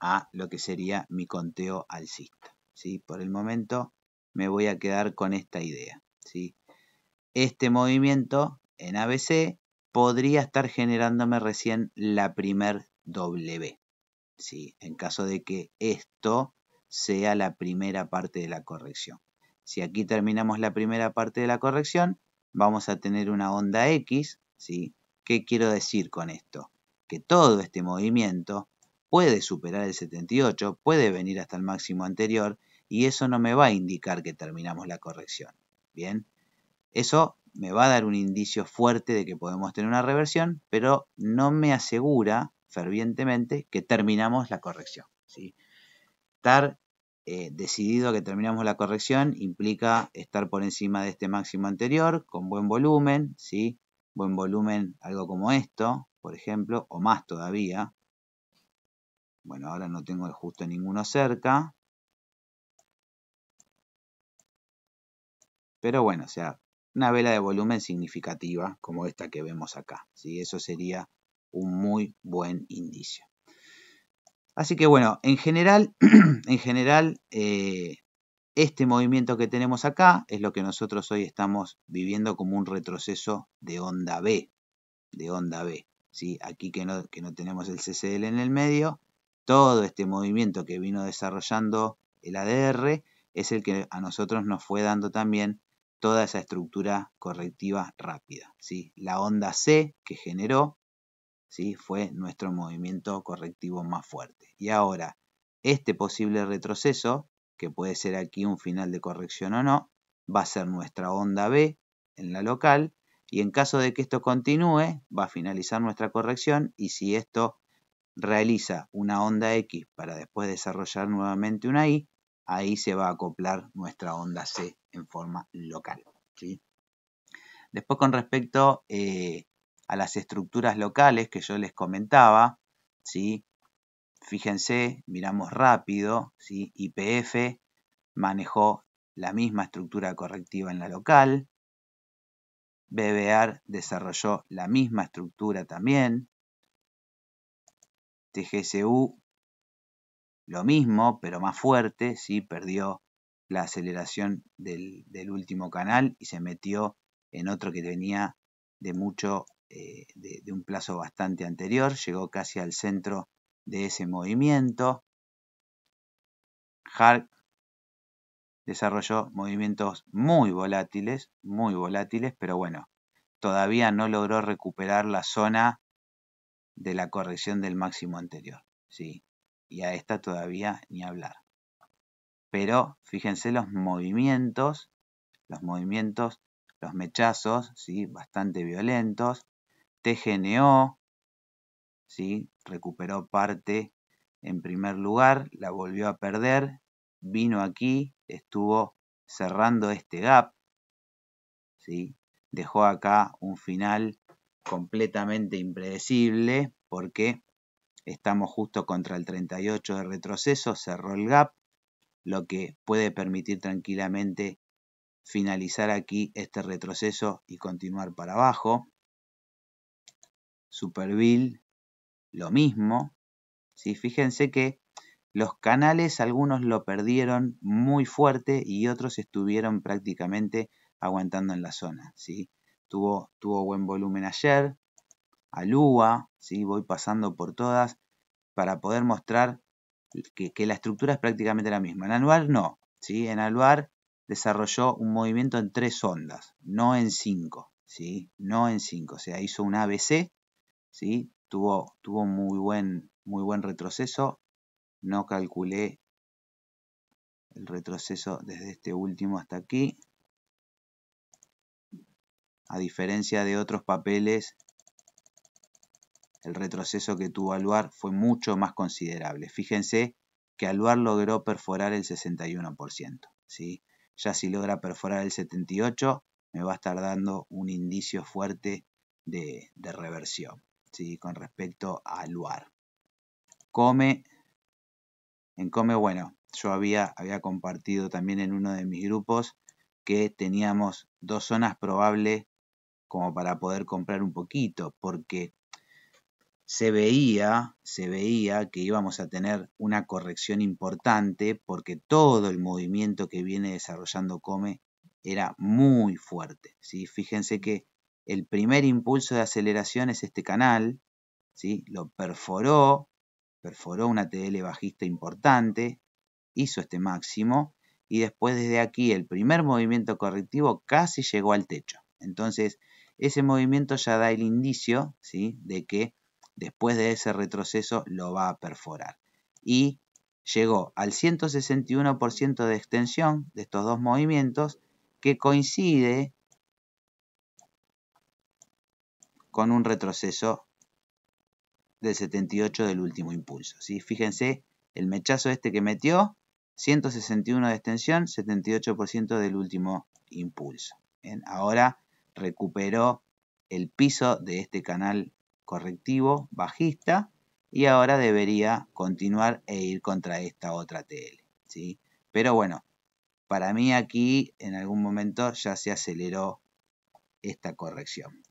a lo que sería mi conteo alcista. ¿sí? Por el momento me voy a quedar con esta idea. ¿sí? este movimiento en ABC podría estar generándome recién la primer W. ¿sí? En caso de que esto sea la primera parte de la corrección. Si aquí terminamos la primera parte de la corrección, vamos a tener una onda X. ¿sí? ¿Qué quiero decir con esto? Que todo este movimiento puede superar el 78, puede venir hasta el máximo anterior, y eso no me va a indicar que terminamos la corrección. Bien, eso me va a dar un indicio fuerte de que podemos tener una reversión, pero no me asegura fervientemente que terminamos la corrección. ¿sí? Estar eh, decidido que terminamos la corrección implica estar por encima de este máximo anterior con buen volumen, ¿sí? buen volumen algo como esto, por ejemplo, o más todavía. Bueno, ahora no tengo justo ninguno cerca. Pero bueno, o sea, una vela de volumen significativa como esta que vemos acá. ¿sí? Eso sería un muy buen indicio. Así que bueno, en general, en general eh, este movimiento que tenemos acá es lo que nosotros hoy estamos viviendo como un retroceso de onda B. De onda B. ¿sí? Aquí que no, que no tenemos el CCL en el medio, todo este movimiento que vino desarrollando el ADR es el que a nosotros nos fue dando también toda esa estructura correctiva rápida. ¿sí? La onda C que generó ¿sí? fue nuestro movimiento correctivo más fuerte. Y ahora, este posible retroceso, que puede ser aquí un final de corrección o no, va a ser nuestra onda B en la local y en caso de que esto continúe, va a finalizar nuestra corrección y si esto realiza una onda X para después desarrollar nuevamente una Y, ahí se va a acoplar nuestra onda C en forma local. ¿sí? Después con respecto eh, a las estructuras locales que yo les comentaba, ¿sí? fíjense, miramos rápido, ¿sí? manejó la misma estructura correctiva en la local, BBR desarrolló la misma estructura también, TGSU lo mismo, pero más fuerte, ¿sí? perdió la aceleración del, último canal y se metió en otro que venía de mucho, eh, de, un plazo bastante anterior, llegó casi al centro de ese movimiento. Hark desarrolló movimientos muy volátiles, muy volátiles, pero bueno, todavía no logró recuperar la zona de la corrección del máximo anterior. ¿sí? Y a esta todavía ni hablar pero fíjense los movimientos, los movimientos, los mechazos, ¿sí? bastante violentos. TGNO, recuperó parte en primer lugar, la volvió a perder, vino aquí, estuvo cerrando este gap, dejó acá un final completamente impredecible porque estamos justo contra el 38 de retroceso, cerró el gap, lo que puede permitir tranquilamente finalizar aquí este retroceso y continuar para abajo. Superville, lo mismo. ¿sí? Fíjense que los canales algunos lo perdieron muy fuerte y otros estuvieron prácticamente aguantando en la zona. ¿sí? Tuvo, buen volumen ayer. Alúa, ¿sí? voy pasando por todas para poder mostrar que, la estructura es prácticamente la misma. En Anuar no, ¿sí? En Anuar desarrolló un movimiento en tres ondas, no en cinco, ¿sí? No en cinco, o sea, hizo un ABC, ¿sí? Tuvo, tuvo muy, buen, muy buen retroceso, no calculé el retroceso desde este último hasta aquí. A diferencia de otros papeles el retroceso que tuvo Aluar fue mucho más considerable. Fíjense que Aluar logró perforar el 61%. ¿sí? Ya si logra perforar el 78%, me va a estar dando un indicio fuerte de, de reversión ¿sí? con respecto a Aluar. Come, en Come, bueno, yo había, había compartido también en uno de mis grupos que teníamos dos zonas probables como para poder comprar un poquito, porque se veía, se veía que íbamos a tener una corrección importante porque todo el movimiento que viene desarrollando Come era muy fuerte. ¿sí? Fíjense que el primer impulso de aceleración es este canal, ¿sí? lo perforó, perforó una TL bajista importante, hizo este máximo y después desde aquí el primer movimiento correctivo casi llegó al techo. Entonces, ese movimiento ya da el indicio ¿sí? de que después de ese retroceso lo va a perforar. Y llegó al 161% de extensión de estos dos movimientos que coincide con un retroceso del 78 del último impulso. ¿sí? Fíjense el mechazo este que metió, 161 de extensión, 78% del último impulso. Ahora recuperó el piso de este canal correctivo bajista y ahora debería continuar e ir contra esta otra TL. ¿sí? Pero bueno, para mí aquí en algún momento ya se aceleró esta corrección.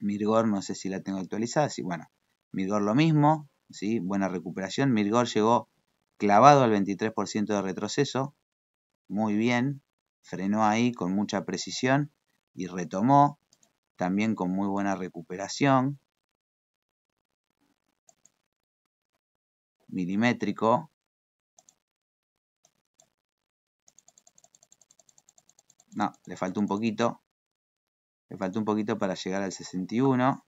Mirgor no sé si la tengo actualizada, sí, bueno, Mirgor lo mismo, ¿sí? buena recuperación. Mirgor llegó clavado al 23% de retroceso, muy bien, frenó ahí con mucha precisión y retomó, también con muy buena recuperación, milimétrico. No, le faltó un poquito. Le faltó un poquito para llegar al 61.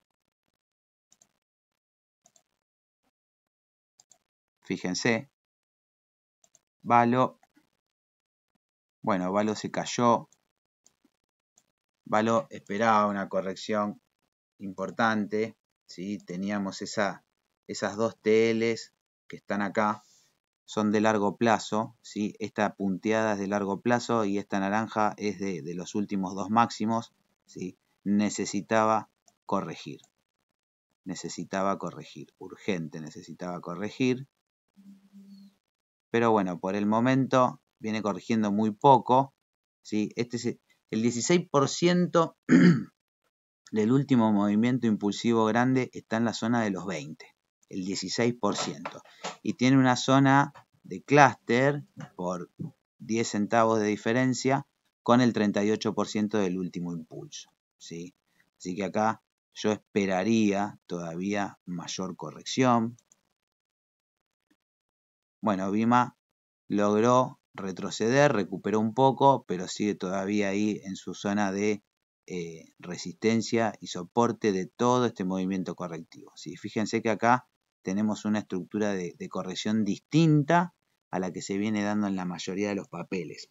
Fíjense. Valo. Bueno, Valo se cayó. Valo esperaba una corrección importante. si Teníamos esa, esas dos TLs que están acá son de largo plazo, ¿sí? esta punteada es de largo plazo y esta naranja es de, los últimos dos máximos, ¿sí? necesitaba corregir, necesitaba corregir, urgente necesitaba corregir, pero bueno, por el momento viene corrigiendo muy poco, ¿sí? este es el 16% del último movimiento impulsivo grande está en la zona de los 20 el 16%. Y tiene una zona de clúster por 10 centavos de diferencia con el 38% del último impulso. ¿sí? Así que acá yo esperaría todavía mayor corrección. Bueno, Bima logró retroceder, recuperó un poco, pero sigue todavía ahí en su zona de eh, resistencia y soporte de todo este movimiento correctivo. ¿sí? Fíjense que acá tenemos una estructura de, corrección distinta a la que se viene dando en la mayoría de los papeles.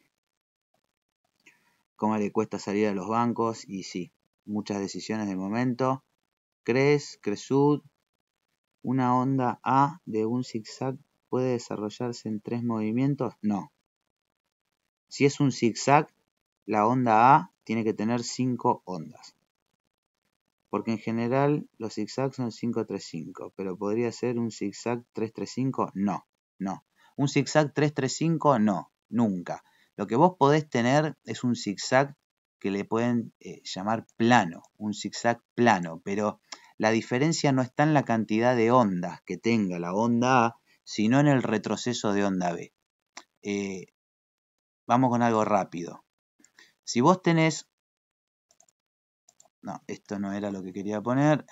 ¿Cómo le cuesta salir a los bancos? Y sí, muchas decisiones de momento. crees CRESUD, una onda A de un zigzag puede desarrollarse en tres movimientos? No. Si es un zigzag, la onda A tiene que tener cinco ondas porque en general los zigzags son 535. pero podría ser un zigzag 335. no, no. Un zigzag 335, no, nunca. Lo que vos podés tener es un zigzag que le pueden eh, llamar plano, un zigzag plano, pero la diferencia no está en la cantidad de ondas que tenga la onda A, sino en el retroceso de onda B. Eh, vamos con algo rápido. Si vos tenés no, esto no era lo que quería poner.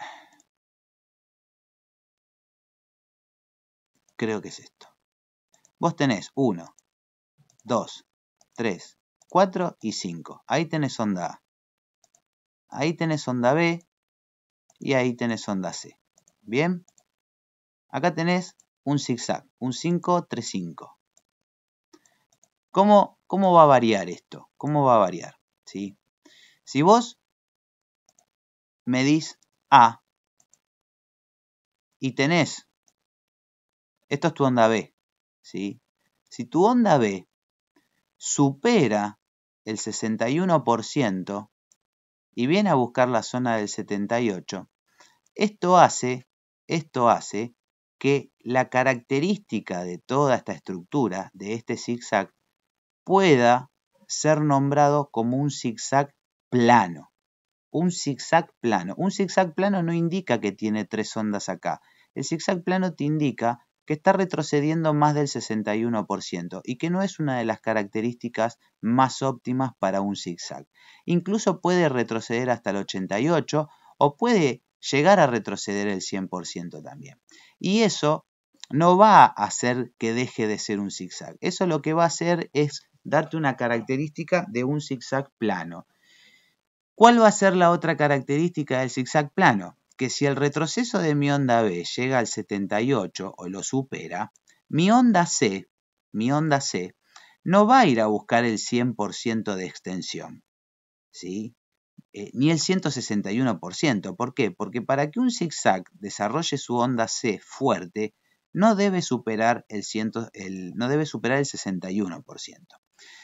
Creo que es esto. Vos tenés 1, 2, 3, 4 y 5. Ahí tenés onda A. Ahí tenés onda B. Y ahí tenés onda C. Bien. Acá tenés un zigzag. Un 5, 3, 5. ¿Cómo, ¿Cómo va a variar esto? ¿Cómo va a variar? ¿Sí? Si vos medís A y tenés, esto es tu onda B, ¿sí? Si tu onda B supera el 61% y viene a buscar la zona del 78, esto hace, esto hace que la característica de toda esta estructura, de este zigzag, pueda ser nombrado como un zigzag plano un zigzag plano. Un zigzag plano no indica que tiene tres ondas acá. El zigzag plano te indica que está retrocediendo más del 61% y que no es una de las características más óptimas para un zigzag. Incluso puede retroceder hasta el 88 o puede llegar a retroceder el 100% también. Y eso no va a hacer que deje de ser un zigzag. Eso lo que va a hacer es darte una característica de un zigzag plano. ¿Cuál va a ser la otra característica del zigzag plano? Que si el retroceso de mi onda B llega al 78 o lo supera, mi onda C, mi onda C, no va a ir a buscar el 100% de extensión, ¿sí? Eh, ni el 161%. ¿Por qué? Porque para que un zigzag desarrolle su onda C fuerte, no debe superar el, no debe superar el 61%.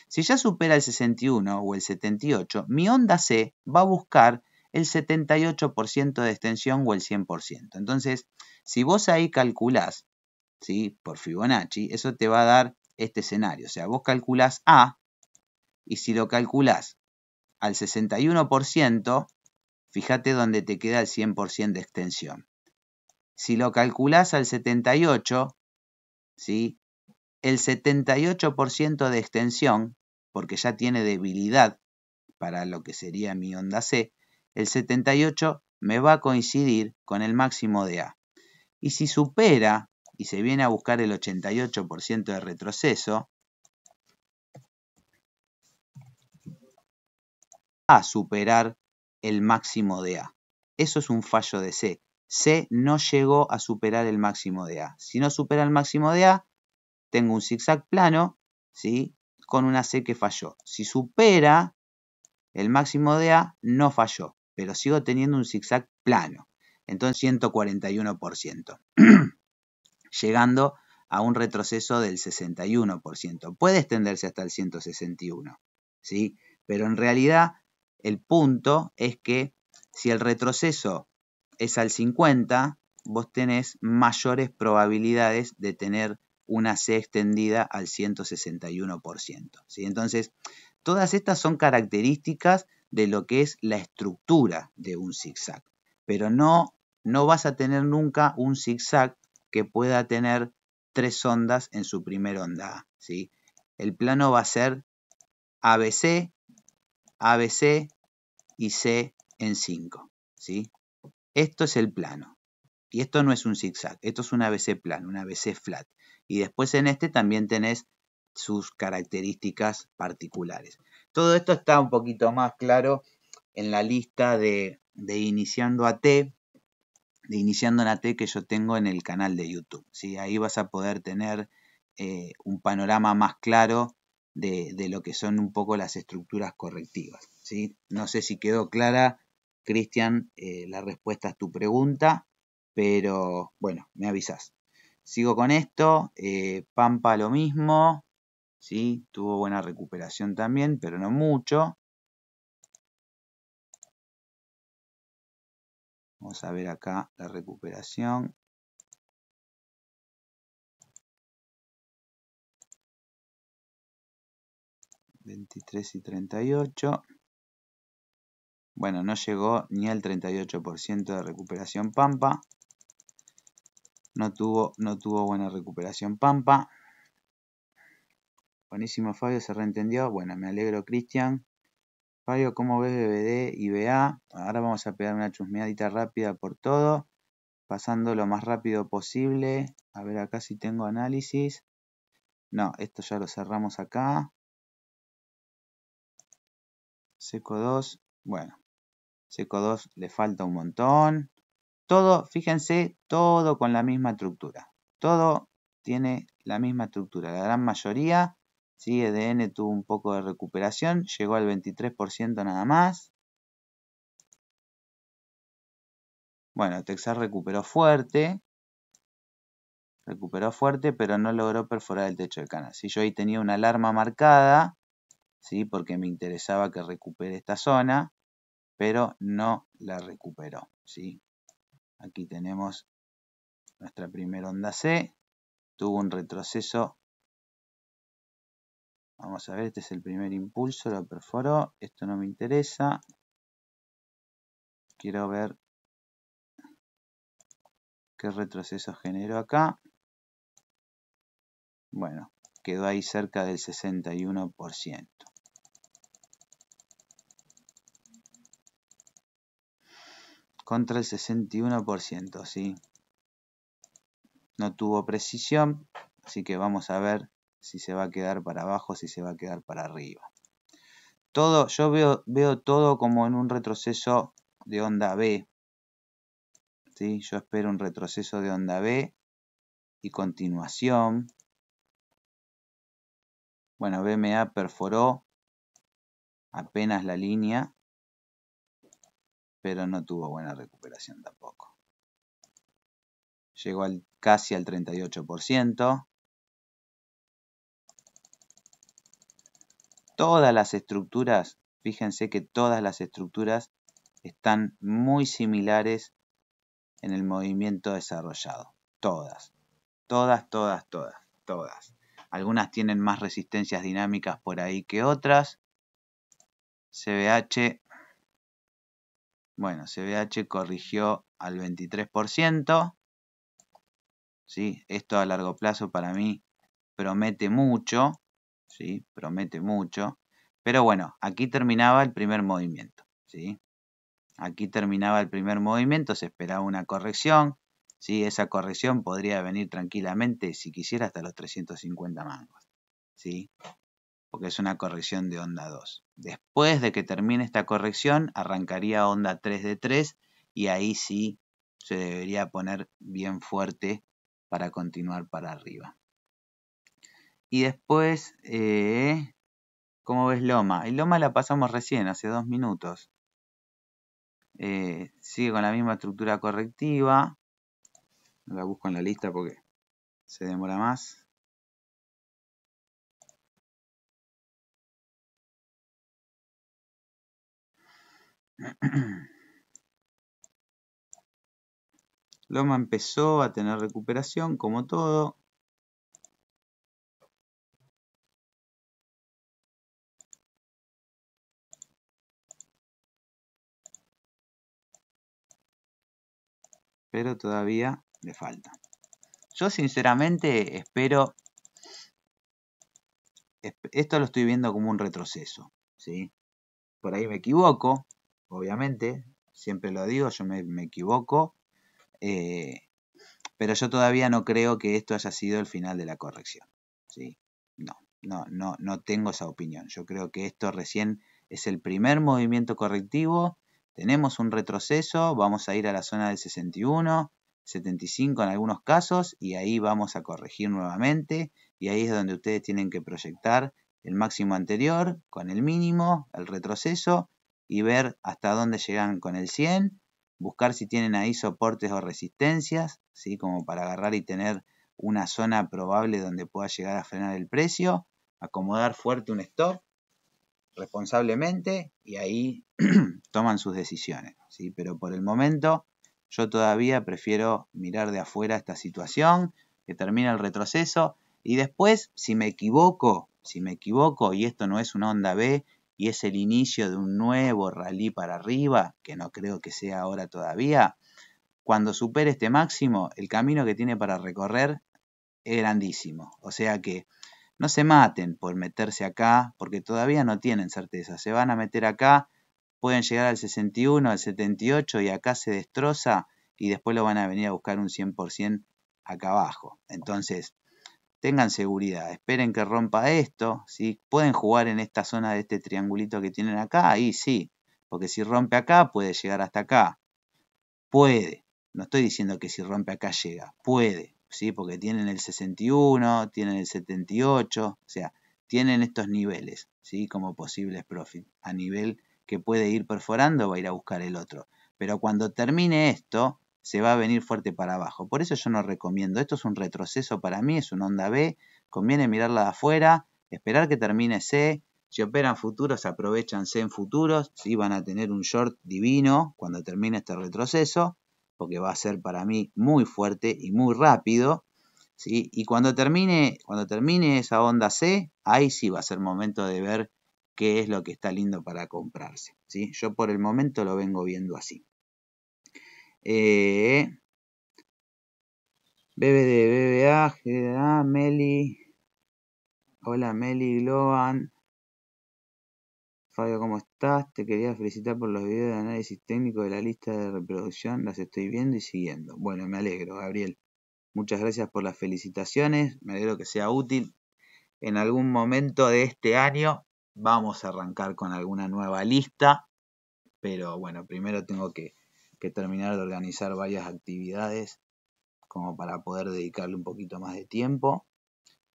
Si ya supera el 61 o el 78, mi onda C va a buscar el 78% de extensión o el 100%. Entonces, si vos ahí calculás, ¿sí? por Fibonacci, eso te va a dar este escenario. O sea, vos calculás A y si lo calculás al 61%, fíjate dónde te queda el 100% de extensión. Si lo calculás al 78, ¿sí? el 78% de extensión, porque ya tiene debilidad para lo que sería mi onda C, el 78 me va a coincidir con el máximo de A. Y si supera y se viene a buscar el 88% de retroceso, a superar el máximo de A. Eso es un fallo de C. C no llegó a superar el máximo de A. Si no supera el máximo de A, tengo un zigzag plano, ¿sí? Con una C que falló. Si supera el máximo de A, no falló, pero sigo teniendo un zigzag plano. Entonces 141%, llegando a un retroceso del 61%. Puede extenderse hasta el 161, ¿sí? Pero en realidad el punto es que si el retroceso es al 50, vos tenés mayores probabilidades de tener una C extendida al 161%. ¿sí? Entonces, todas estas son características de lo que es la estructura de un zigzag, pero no, no vas a tener nunca un zigzag que pueda tener tres ondas en su primera onda. ¿sí? El plano va a ser ABC, ABC y C en 5. ¿sí? Esto es el plano. Y esto no es un zigzag, esto es un ABC plano, un ABC flat y después en este también tenés sus características particulares. Todo esto está un poquito más claro en la lista de, iniciando T de iniciando en AT que yo tengo en el canal de YouTube. ¿sí? Ahí vas a poder tener eh, un panorama más claro de, lo que son un poco las estructuras correctivas. ¿sí? No sé si quedó clara, Cristian, eh, la respuesta a tu pregunta, pero bueno, me avisas. Sigo con esto. Eh, Pampa lo mismo. ¿sí? Tuvo buena recuperación también, pero no mucho. Vamos a ver acá la recuperación. ...23 y 38... Bueno, no llegó ni al 38% de recuperación Pampa... No tuvo, no tuvo buena recuperación Pampa. Buenísimo Fabio, se reentendió. Bueno, me alegro Cristian. Fabio, ¿cómo ves BBD y BA? Ahora vamos a pegar una chusmeadita rápida por todo. Pasando lo más rápido posible. A ver acá si tengo análisis. No, esto ya lo cerramos acá. Seco 2. Bueno, Seco 2 le falta un montón. Todo, fíjense, todo con la misma estructura. Todo tiene la misma estructura. La gran mayoría, ¿sí? EDN tuvo un poco de recuperación, llegó al 23% nada más. Bueno, Texas recuperó fuerte. Recuperó fuerte, pero no logró perforar el techo de cana. Si yo ahí tenía una alarma marcada, ¿sí? porque me interesaba que recupere esta zona, pero no la recuperó. ¿sí? Aquí tenemos nuestra primera onda C. Tuvo un retroceso. Vamos a ver, este es el primer impulso, lo perforó. Esto no me interesa. Quiero ver qué retroceso generó acá. Bueno, quedó ahí cerca del 61%. contra el 61%, ¿sí? No tuvo precisión, así que vamos a ver si se va a quedar para abajo, si se va a quedar para arriba. Todo, yo veo, todo como en un retroceso de onda B. ¿sí? Yo espero un retroceso de onda B y continuación. Bueno, BMA perforó apenas la línea pero no tuvo buena recuperación tampoco. Llegó al, casi al 38%. Todas las estructuras, fíjense que todas las estructuras están muy similares en el movimiento desarrollado. Todas, todas, todas, todas, todas. Algunas tienen más resistencias dinámicas por ahí que otras. CBH bueno, CBH corrigió al 23%. ¿sí? Esto a largo plazo para mí promete mucho. ¿sí? Promete mucho. Pero bueno, aquí terminaba el primer movimiento. ¿sí? Aquí terminaba el primer movimiento, se esperaba una corrección. ¿sí? Esa corrección podría venir tranquilamente, si quisiera, hasta los 350 mangos. ¿sí? Que es una corrección de onda 2. Después de que termine esta corrección, arrancaría onda 3 de 3 y ahí sí se debería poner bien fuerte para continuar para arriba. Y después, eh, ¿cómo ves Loma? y Loma la pasamos recién, hace dos minutos. Eh, sigue con la misma estructura correctiva. La busco en la lista porque se demora más. Loma empezó a tener recuperación, como todo. Pero todavía le falta. Yo sinceramente espero... Esto lo estoy viendo como un retroceso. ¿sí? Por ahí me equivoco, obviamente, siempre lo digo, yo me, equivoco, eh, pero yo todavía no creo que esto haya sido el final de la corrección. ¿sí? No, no, no, no tengo esa opinión. Yo creo que esto recién es el primer movimiento correctivo. Tenemos un retroceso, vamos a ir a la zona del 61, 75 en algunos casos, y ahí vamos a corregir nuevamente, y ahí es donde ustedes tienen que proyectar el máximo anterior con el mínimo, el retroceso, y ver hasta dónde llegan con el 100, buscar si tienen ahí soportes o resistencias, ¿sí? como para agarrar y tener una zona probable donde pueda llegar a frenar el precio, acomodar fuerte un stop responsablemente y ahí toman sus decisiones. ¿sí? Pero por el momento yo todavía prefiero mirar de afuera esta situación, que termine el retroceso y después, si me equivoco, si me equivoco y esto no es una onda B y es el inicio de un nuevo rally para arriba, que no creo que sea ahora todavía, cuando supere este máximo, el camino que tiene para recorrer es grandísimo. O sea que no se maten por meterse acá, porque todavía no tienen certeza. Se van a meter acá, pueden llegar al 61, al 78 y acá se destroza y después lo van a venir a buscar un 100% acá abajo. Entonces, tengan seguridad, esperen que rompa esto, si pueden jugar en esta zona de este triangulito que tienen acá, ahí sí, porque si rompe acá puede llegar hasta acá, puede, no estoy diciendo que si rompe acá llega, puede, ¿sí? porque tienen el 61, tienen el 78, o sea, tienen estos niveles, ¿sí? como posibles profit, a nivel que puede ir perforando va a ir a buscar el otro, pero cuando termine esto, se va a venir fuerte para abajo. Por eso yo no recomiendo. Esto es un retroceso para mí, es una onda B. Conviene mirarla de afuera, esperar que termine C. Si operan futuros, aprovechan C en futuros. Si van a tener un short divino cuando termine este retroceso, porque va a ser para mí muy fuerte y muy rápido. ¿sí? Y cuando termine, cuando termine esa onda C, ahí sí va a ser momento de ver qué es lo que está lindo para comprarse. ¿sí? Yo por el momento lo vengo viendo así. Eh, BBD, BBA, GDA, Meli. Hola Meli Globan. Fabio, ¿cómo estás? Te quería felicitar por los videos de análisis técnico de la lista de reproducción. Las estoy viendo y siguiendo. Bueno, me alegro, Gabriel. Muchas gracias por las felicitaciones. Me alegro que sea útil. En algún momento de este año vamos a arrancar con alguna nueva lista. Pero bueno, primero tengo que terminar de organizar varias actividades como para poder dedicarle un poquito más de tiempo.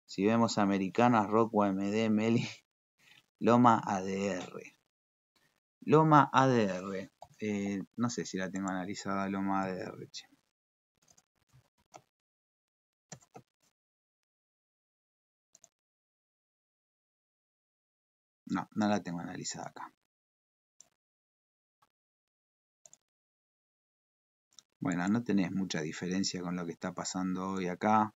Si vemos Americanas, Rock, md Meli, Loma ADR. Loma ADR. Eh, no sé si la tengo analizada Loma ADR. No, no la tengo analizada acá. Bueno, no tenés mucha diferencia con lo que está pasando hoy acá.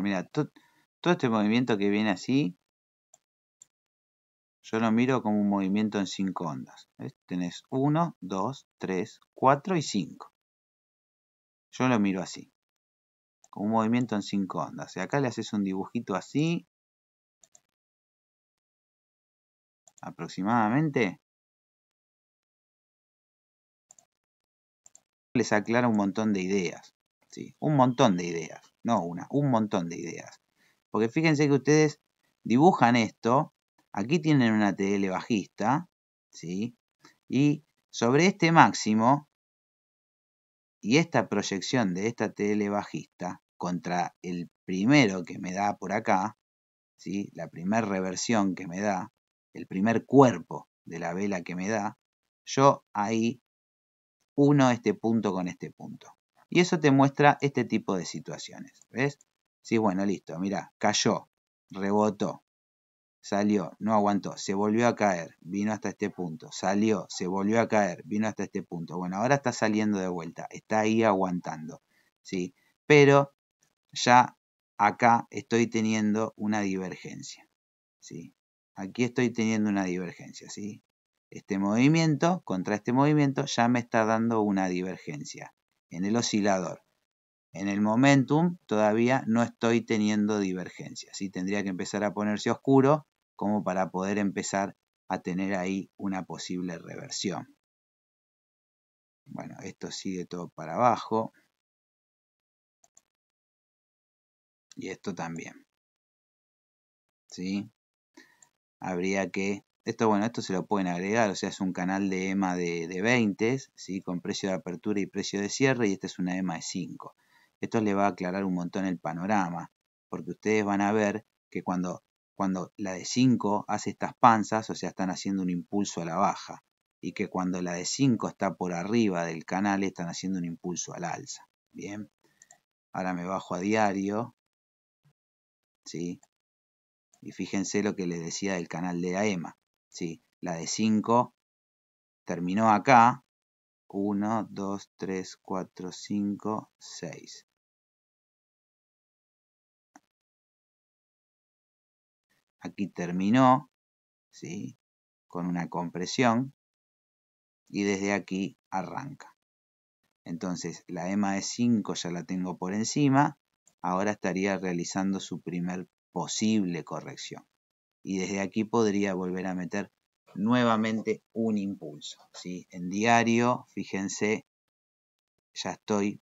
mira, todo este movimiento que viene así, yo lo miro como un movimiento en cinco ondas. Tenés 1, 2, 3, 4 y 5. Yo lo miro así. Como un movimiento en cinco ondas. Y acá le haces un dibujito así. Aproximadamente. Les aclara un montón de ideas. Sí, un montón de ideas no una, un montón de ideas. Porque fíjense que ustedes dibujan esto, aquí tienen una TL bajista, ¿sí? Y sobre este máximo y esta proyección de esta TL bajista contra el primero que me da por acá, ¿sí? la primera reversión que me da, el primer cuerpo de la vela que me da, yo ahí uno este punto con este punto. Y eso te muestra este tipo de situaciones. ¿Ves? Sí, bueno, listo, mira, cayó, rebotó, salió, no aguantó, se volvió a caer, vino hasta este punto, salió, se volvió a caer, vino hasta este punto. Bueno, ahora está saliendo de vuelta, está ahí aguantando, ¿sí? Pero ya acá estoy teniendo una divergencia, ¿sí? Aquí estoy teniendo una divergencia, ¿sí? Este movimiento contra este movimiento ya me está dando una divergencia en el oscilador. En el momentum todavía no estoy teniendo divergencia. ¿sí? Tendría que empezar a ponerse oscuro como para poder empezar a tener ahí una posible reversión. Bueno, esto sigue todo para abajo. Y esto también. ¿Sí? Habría que esto, bueno, esto se lo pueden agregar, o sea, es un canal de EMA de, de 20, ¿sí? con precio de apertura y precio de cierre, y esta es una EMA de 5. Esto le va a aclarar un montón el panorama, porque ustedes van a ver que cuando, cuando la de 5 hace estas panzas, o sea, están haciendo un impulso a la baja, y que cuando la de 5 está por arriba del canal, están haciendo un impulso al alza. Bien, ahora me bajo a diario, ¿sí? Y fíjense lo que les decía del canal de EMA. Sí, la de 5 terminó acá. 1, 2, 3, 4, 5, 6. Aquí terminó, ¿sí? Con una compresión. Y desde aquí arranca. Entonces, la EMA de 5 ya la tengo por encima. Ahora estaría realizando su primer posible corrección y desde aquí podría volver a meter nuevamente un impulso. ¿sí? En diario, fíjense, ya estoy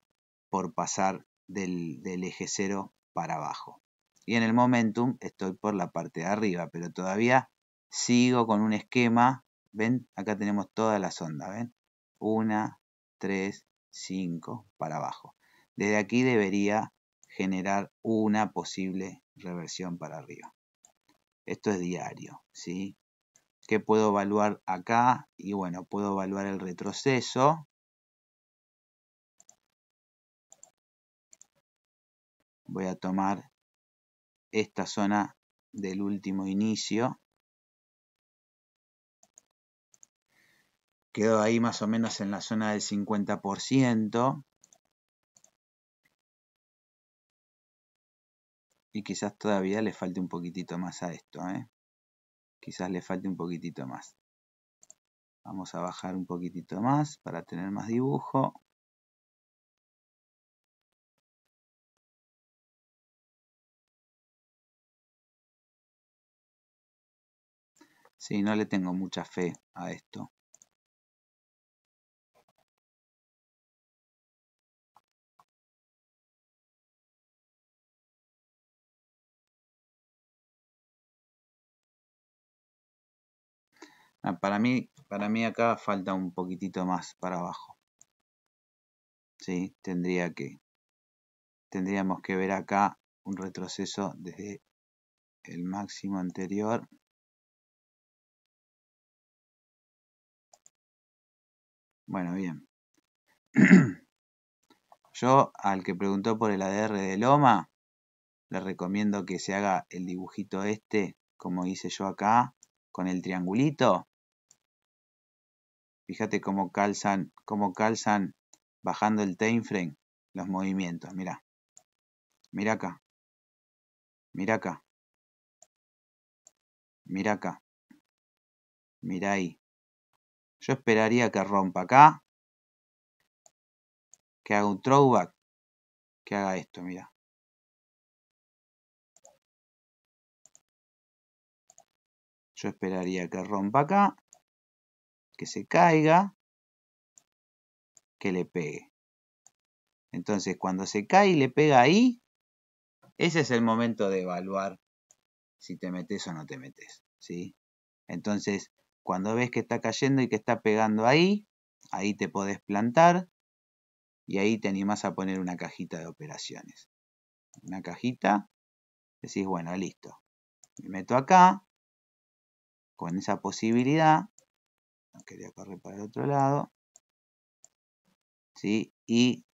por pasar del, eje cero para abajo. Y en el momentum estoy por la parte de arriba, pero todavía sigo con un esquema. ¿Ven? Acá tenemos toda la sonda, ¿ven? 1, 3, 5 para abajo. Desde aquí debería generar una posible reversión para arriba. Esto es diario, ¿sí? ¿Qué puedo evaluar acá? Y bueno, puedo evaluar el retroceso. Voy a tomar esta zona del último inicio. Quedo ahí más o menos en la zona del 50%. Y quizás todavía le falte un poquitito más a esto, ¿eh? Quizás le falte un poquitito más. Vamos a bajar un poquitito más para tener más dibujo. Sí, no le tengo mucha fe a esto. Ah, para mí, para mí acá falta un poquitito más para abajo. Sí, que. Tendríamos que ver acá un retroceso desde el máximo anterior. Bueno, bien. Yo al que preguntó por el ADR de Loma, le recomiendo que se haga el dibujito este, como hice yo acá, con el triangulito. Fíjate cómo calzan, cómo calzan bajando el time frame los movimientos. Mira, mira acá. mira acá. mira acá. mira ahí. Yo esperaría que rompa acá. Que haga un throwback. Que haga esto, Mira, Yo esperaría que rompa acá que se caiga, que le pegue. Entonces, cuando se cae y le pega ahí, ese es el momento de evaluar si te metes o no te metes. ¿sí? Entonces, cuando ves que está cayendo y que está pegando ahí, ahí te podés plantar y ahí te animás a poner una cajita de operaciones. Una cajita, decís, bueno, listo. Me meto acá, con esa posibilidad, quería correr para el otro lado. Y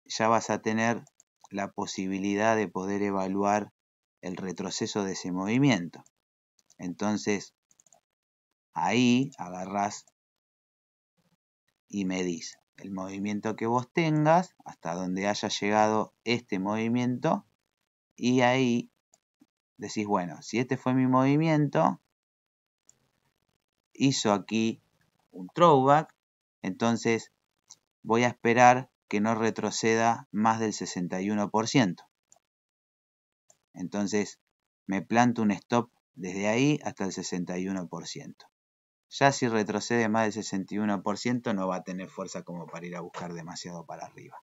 ya vas a tener la posibilidad de poder evaluar el retroceso de ese movimiento. Entonces, ahí agarrás y medís el movimiento que vos tengas hasta donde haya llegado este movimiento y ahí decís, bueno, si este fue mi movimiento, hizo aquí un throwback, entonces voy a esperar que no retroceda más del 61%. Entonces me planto un stop desde ahí hasta el 61%. Ya si retrocede más del 61% no va a tener fuerza como para ir a buscar demasiado para arriba.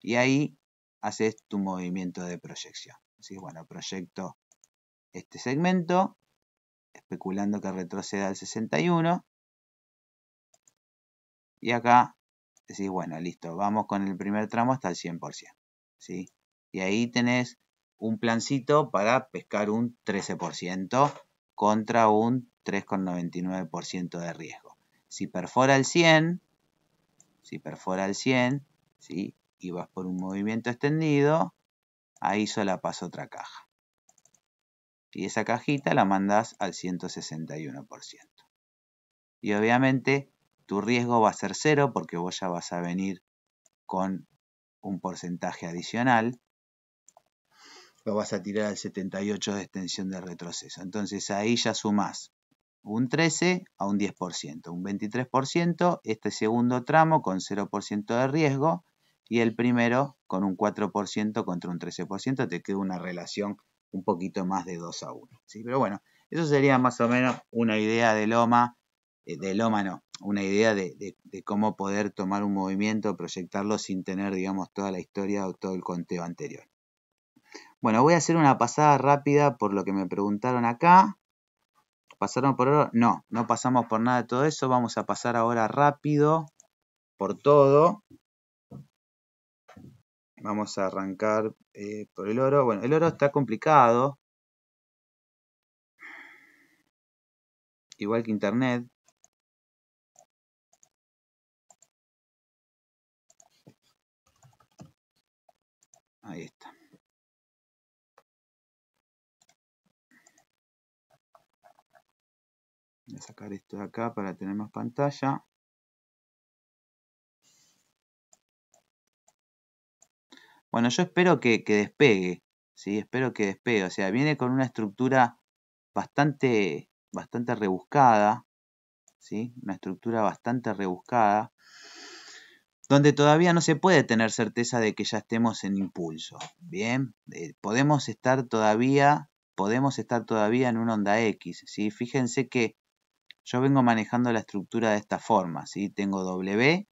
Y ahí haces tu movimiento de proyección. Así bueno, proyecto este segmento, especulando que retroceda al 61, y acá decís, bueno, listo, vamos con el primer tramo hasta el 100%. ¿sí? Y ahí tenés un plancito para pescar un 13% contra un 3,99% de riesgo. Si perfora el 100, si perfora el 100, ¿sí? y vas por un movimiento extendido, ahí pasa otra caja. Y esa cajita la mandas al 161%. Y obviamente tu riesgo va a ser cero porque vos ya vas a venir con un porcentaje adicional. Lo vas a tirar al 78 de extensión de retroceso. Entonces ahí ya sumás un 13 a un 10%, un 23%, este segundo tramo con 0% de riesgo y el primero con un 4% contra un 13%, te queda una relación un poquito más de 2 a 1. ¿sí? Pero bueno, eso sería más o menos una idea de Loma, eh, de Loma no, una idea de, cómo poder tomar un movimiento, proyectarlo sin tener, digamos, toda la historia o todo el conteo anterior. Bueno, voy a hacer una pasada rápida por lo que me preguntaron acá. ¿Pasaron por oro? No, no pasamos por nada de todo eso. Vamos a pasar ahora rápido por todo. Vamos a arrancar eh, por el oro. Bueno, el oro está complicado. Igual que internet, Ahí está. Voy a sacar esto de acá para tener más pantalla. Bueno, yo espero que, despegue. Sí, espero que despegue. O sea, viene con una estructura bastante, bastante rebuscada. ¿sí? Una estructura bastante rebuscada donde todavía no se puede tener certeza de que ya estemos en impulso. Bien, eh, podemos estar todavía, podemos estar todavía en una onda X. ¿sí? Fíjense que yo vengo manejando la estructura de esta forma. ¿sí? Tengo W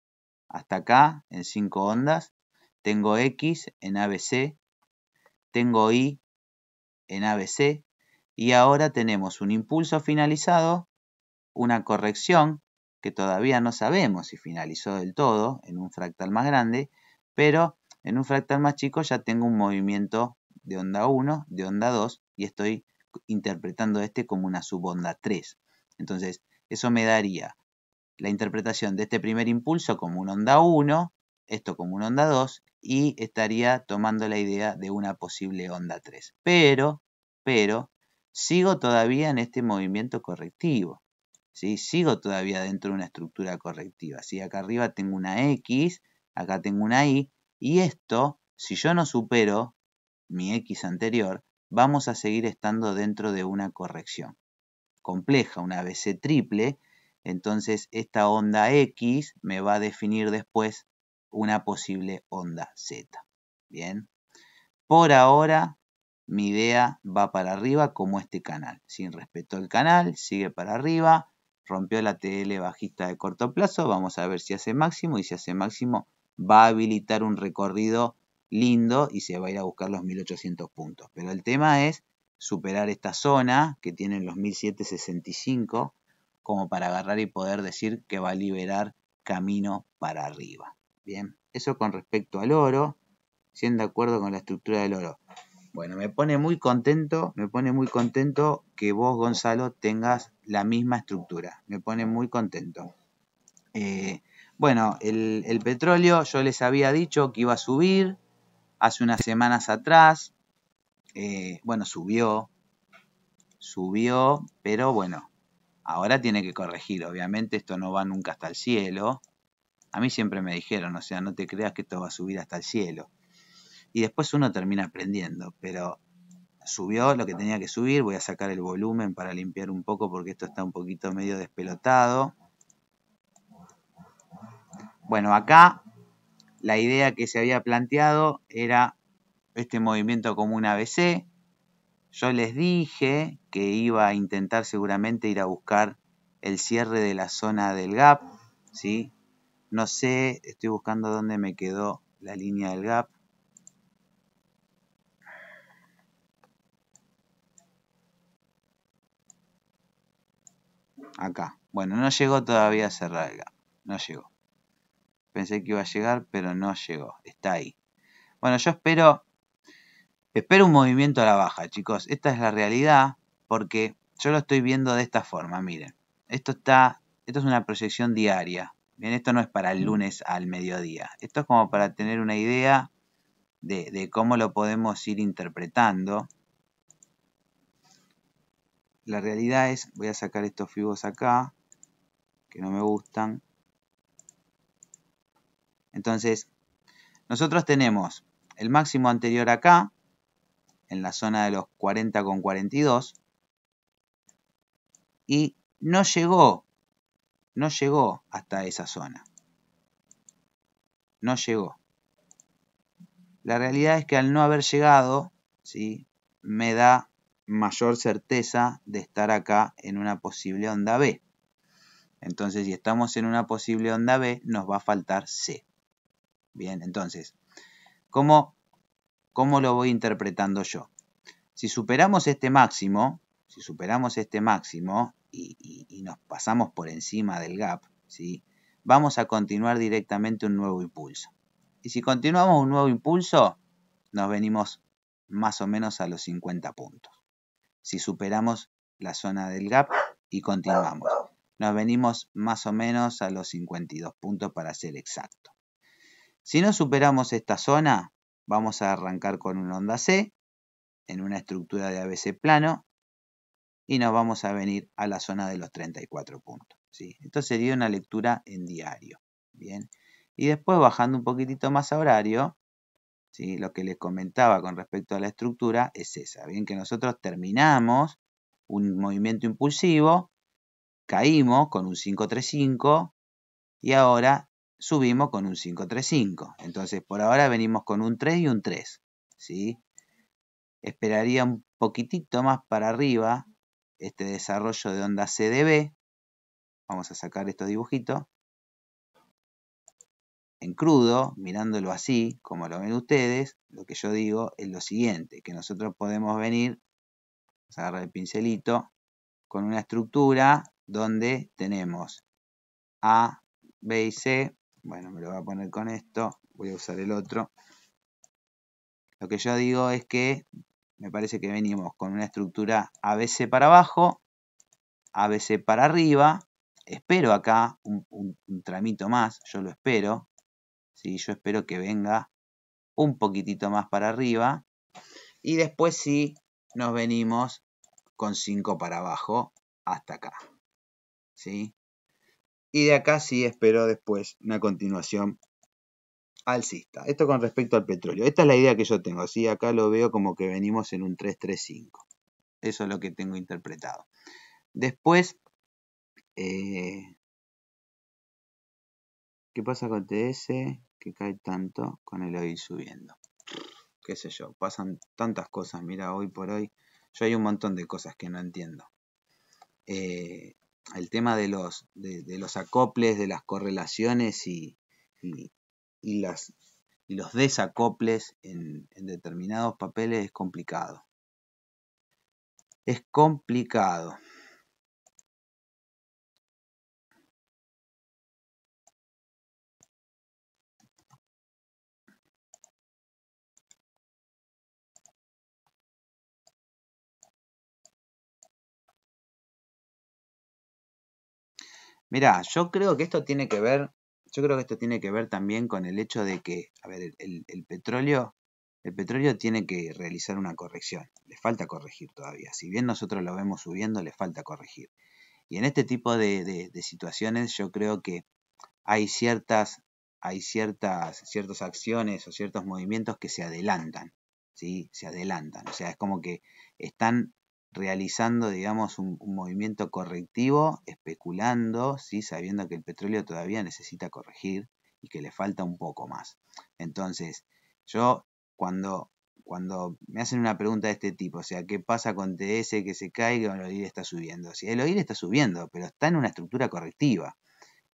hasta acá en 5 ondas, tengo X en ABC, tengo Y en ABC y ahora tenemos un impulso finalizado, una corrección que todavía no sabemos si finalizó del todo en un fractal más grande, pero en un fractal más chico ya tengo un movimiento de onda 1, de onda 2, y estoy interpretando este como una subonda 3. Entonces, eso me daría la interpretación de este primer impulso como una onda 1, esto como una onda 2, y estaría tomando la idea de una posible onda 3. Pero, pero, sigo todavía en este movimiento correctivo sigo todavía dentro de una estructura correctiva. Si Acá arriba tengo una X, acá tengo una Y, y esto, si yo no supero mi X anterior, vamos a seguir estando dentro de una corrección compleja, una BC triple, entonces esta onda X me va a definir después una posible onda Z. Bien, por ahora mi idea va para arriba como este canal. Sin respeto al canal, sigue para arriba, rompió la TL bajista de corto plazo, vamos a ver si hace máximo y si hace máximo va a habilitar un recorrido lindo y se va a ir a buscar los 1800 puntos. Pero el tema es superar esta zona que tienen los 1765 como para agarrar y poder decir que va a liberar camino para arriba. Bien, eso con respecto al oro, siendo de acuerdo con la estructura del oro. Bueno, me pone muy contento, me pone muy contento que vos, Gonzalo, tengas la misma estructura. Me pone muy contento. Eh, bueno, el, petróleo yo les había dicho que iba a subir hace unas semanas atrás. Eh, bueno, subió, subió, pero bueno, ahora tiene que corregir. Obviamente esto no va nunca hasta el cielo. A mí siempre me dijeron, o sea, no te creas que esto va a subir hasta el cielo y después uno termina aprendiendo, pero subió lo que tenía que subir, voy a sacar el volumen para limpiar un poco porque esto está un poquito medio despelotado. Bueno, acá la idea que se había planteado era este movimiento como un ABC. Yo les dije que iba a intentar seguramente ir a buscar el cierre de la zona del gap, ¿sí? No sé, estoy buscando dónde me quedó la línea del gap. Acá. Bueno, no llegó todavía a cerrar No llegó. Pensé que iba a llegar, pero no llegó. Está ahí. Bueno, yo espero... Espero un movimiento a la baja, chicos. Esta es la realidad porque yo lo estoy viendo de esta forma. Miren, esto está, esto es una proyección diaria. Bien, esto no es para el mm. lunes al mediodía. Esto es como para tener una idea de cómo lo podemos ir interpretando la realidad es, voy a sacar estos fibos acá, que no me gustan. Entonces, nosotros tenemos el máximo anterior acá, en la zona de los 40,42. con y no llegó, no llegó hasta esa zona. No llegó. La realidad es que al no haber llegado, ¿sí? me da mayor certeza de estar acá en una posible onda B. Entonces, si estamos en una posible onda B, nos va a faltar C. Bien, entonces, ¿cómo, cómo lo voy interpretando yo? Si superamos este máximo, si superamos este máximo y, nos pasamos por encima del gap, vamos a continuar directamente un nuevo impulso. Y si continuamos un nuevo impulso, nos venimos más o menos a los 50 puntos si superamos la zona del gap y continuamos. Nos venimos más o menos a los 52 puntos para ser exacto. Si no superamos esta zona, vamos a arrancar con un onda C en una estructura de ABC plano y nos vamos a venir a la zona de los 34 puntos. Esto sería una lectura en diario. ¿bien? Y después bajando un poquitito más a horario, lo que les comentaba con respecto a la estructura es esa. Bien que nosotros terminamos un movimiento impulsivo, caímos con un 535 y ahora subimos con un 535. Entonces, por ahora venimos con un 3 y un 3, Esperaría un poquitito más para arriba este desarrollo de onda CDB. Vamos a sacar estos dibujitos en crudo, mirándolo así, como lo ven ustedes, lo que yo digo es lo siguiente, que nosotros podemos venir, vamos a agarrar el pincelito, con una estructura donde tenemos A, B y C, bueno, me lo voy a poner con esto, voy a usar el otro. Lo que yo digo es que me parece que venimos con una estructura ABC para abajo, ABC para arriba, espero acá un, un tramito más, yo lo espero, yo espero que venga un poquitito más para arriba. Y después sí nos venimos con 5 para abajo hasta acá. ¿sí? Y de acá sí espero después una continuación alcista. Esto con respecto al petróleo. Esta es la idea que yo tengo. Acá lo veo como que venimos en un 335. Eso es lo que tengo interpretado. Después, eh, ¿qué pasa con TS? que cae tanto con el hoy subiendo. Qué sé yo, pasan tantas cosas, mira, hoy por hoy yo hay un montón de cosas que no entiendo. Eh, el tema de los, de, los acoples, de las correlaciones y, y, las, los desacoples en, en determinados papeles es complicado. Es complicado. Mirá, yo creo que esto tiene que ver, yo creo que esto tiene que ver también con el hecho de que, a ver, el, petróleo, el petróleo tiene que realizar una corrección, le falta corregir todavía, si bien nosotros lo vemos subiendo, le falta corregir. Y en este tipo de, situaciones yo creo que hay ciertas, hay ciertas, acciones o ciertos movimientos que se adelantan, ¿sí? Se adelantan, o sea, es como que están realizando, digamos, un, movimiento correctivo, especulando, ¿sí? sabiendo que el petróleo todavía necesita corregir y que le falta un poco más. Entonces, yo cuando, cuando me hacen una pregunta de este tipo, o sea, ¿qué pasa con TS que se cae o el OIR está subiendo? si el OIR está subiendo, pero está en una estructura correctiva.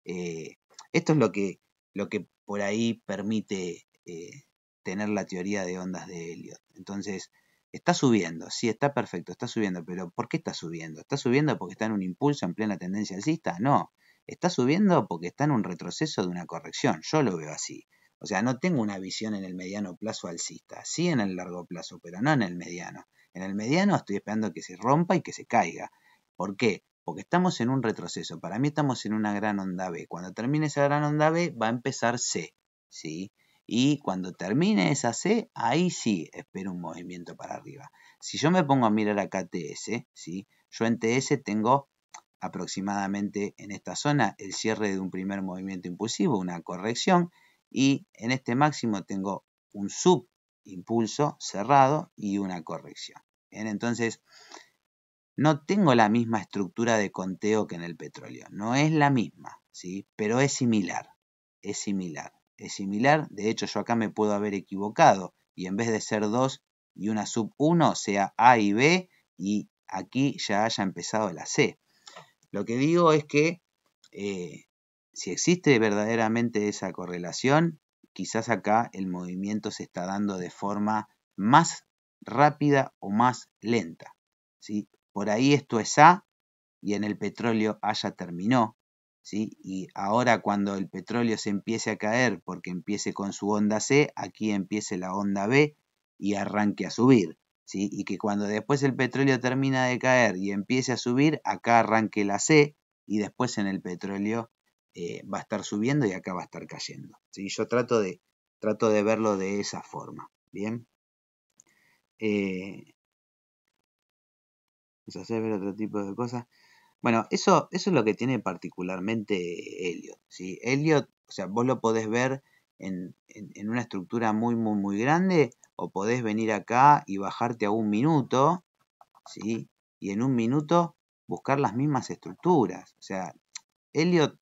Eh, esto es lo que, lo que por ahí permite eh, tener la teoría de ondas de Elliot. Entonces, Está subiendo, sí, está perfecto, está subiendo, pero ¿por qué está subiendo? ¿Está subiendo porque está en un impulso en plena tendencia alcista? No, está subiendo porque está en un retroceso de una corrección, yo lo veo así. O sea, no tengo una visión en el mediano plazo alcista, sí en el largo plazo, pero no en el mediano. En el mediano estoy esperando que se rompa y que se caiga. ¿Por qué? Porque estamos en un retroceso. Para mí estamos en una gran onda B. Cuando termine esa gran onda B va a empezar C, ¿sí? Y cuando termine esa C, ahí sí espero un movimiento para arriba. Si yo me pongo a mirar acá TS, ¿sí? yo en TS tengo aproximadamente en esta zona el cierre de un primer movimiento impulsivo, una corrección, y en este máximo tengo un subimpulso cerrado y una corrección. Entonces, no tengo la misma estructura de conteo que en el petróleo, no es la misma, ¿sí? pero es similar, es similar es similar, de hecho yo acá me puedo haber equivocado y en vez de ser 2 y una sub 1 sea A y B y aquí ya haya empezado la C. Lo que digo es que eh, si existe verdaderamente esa correlación, quizás acá el movimiento se está dando de forma más rápida o más lenta. ¿sí? Por ahí esto es A y en el petróleo A ya terminó, y ahora cuando el petróleo se empiece a caer porque empiece con su onda C, aquí empiece la onda B y arranque a subir, Y que cuando después el petróleo termina de caer y empiece a subir, acá arranque la C y después en el petróleo eh, va a estar subiendo y acá va a estar cayendo, ¿sí? Yo trato de, trato de verlo de esa forma, ¿bien? a eh, hacer ver otro tipo de cosas. Bueno, eso, eso es lo que tiene particularmente Elliot. ¿sí? Elliot, o sea, vos lo podés ver en, una estructura muy, muy, muy grande, o podés venir acá y bajarte a un minuto, ¿sí? Y en un minuto buscar las mismas estructuras. O sea, Elliot,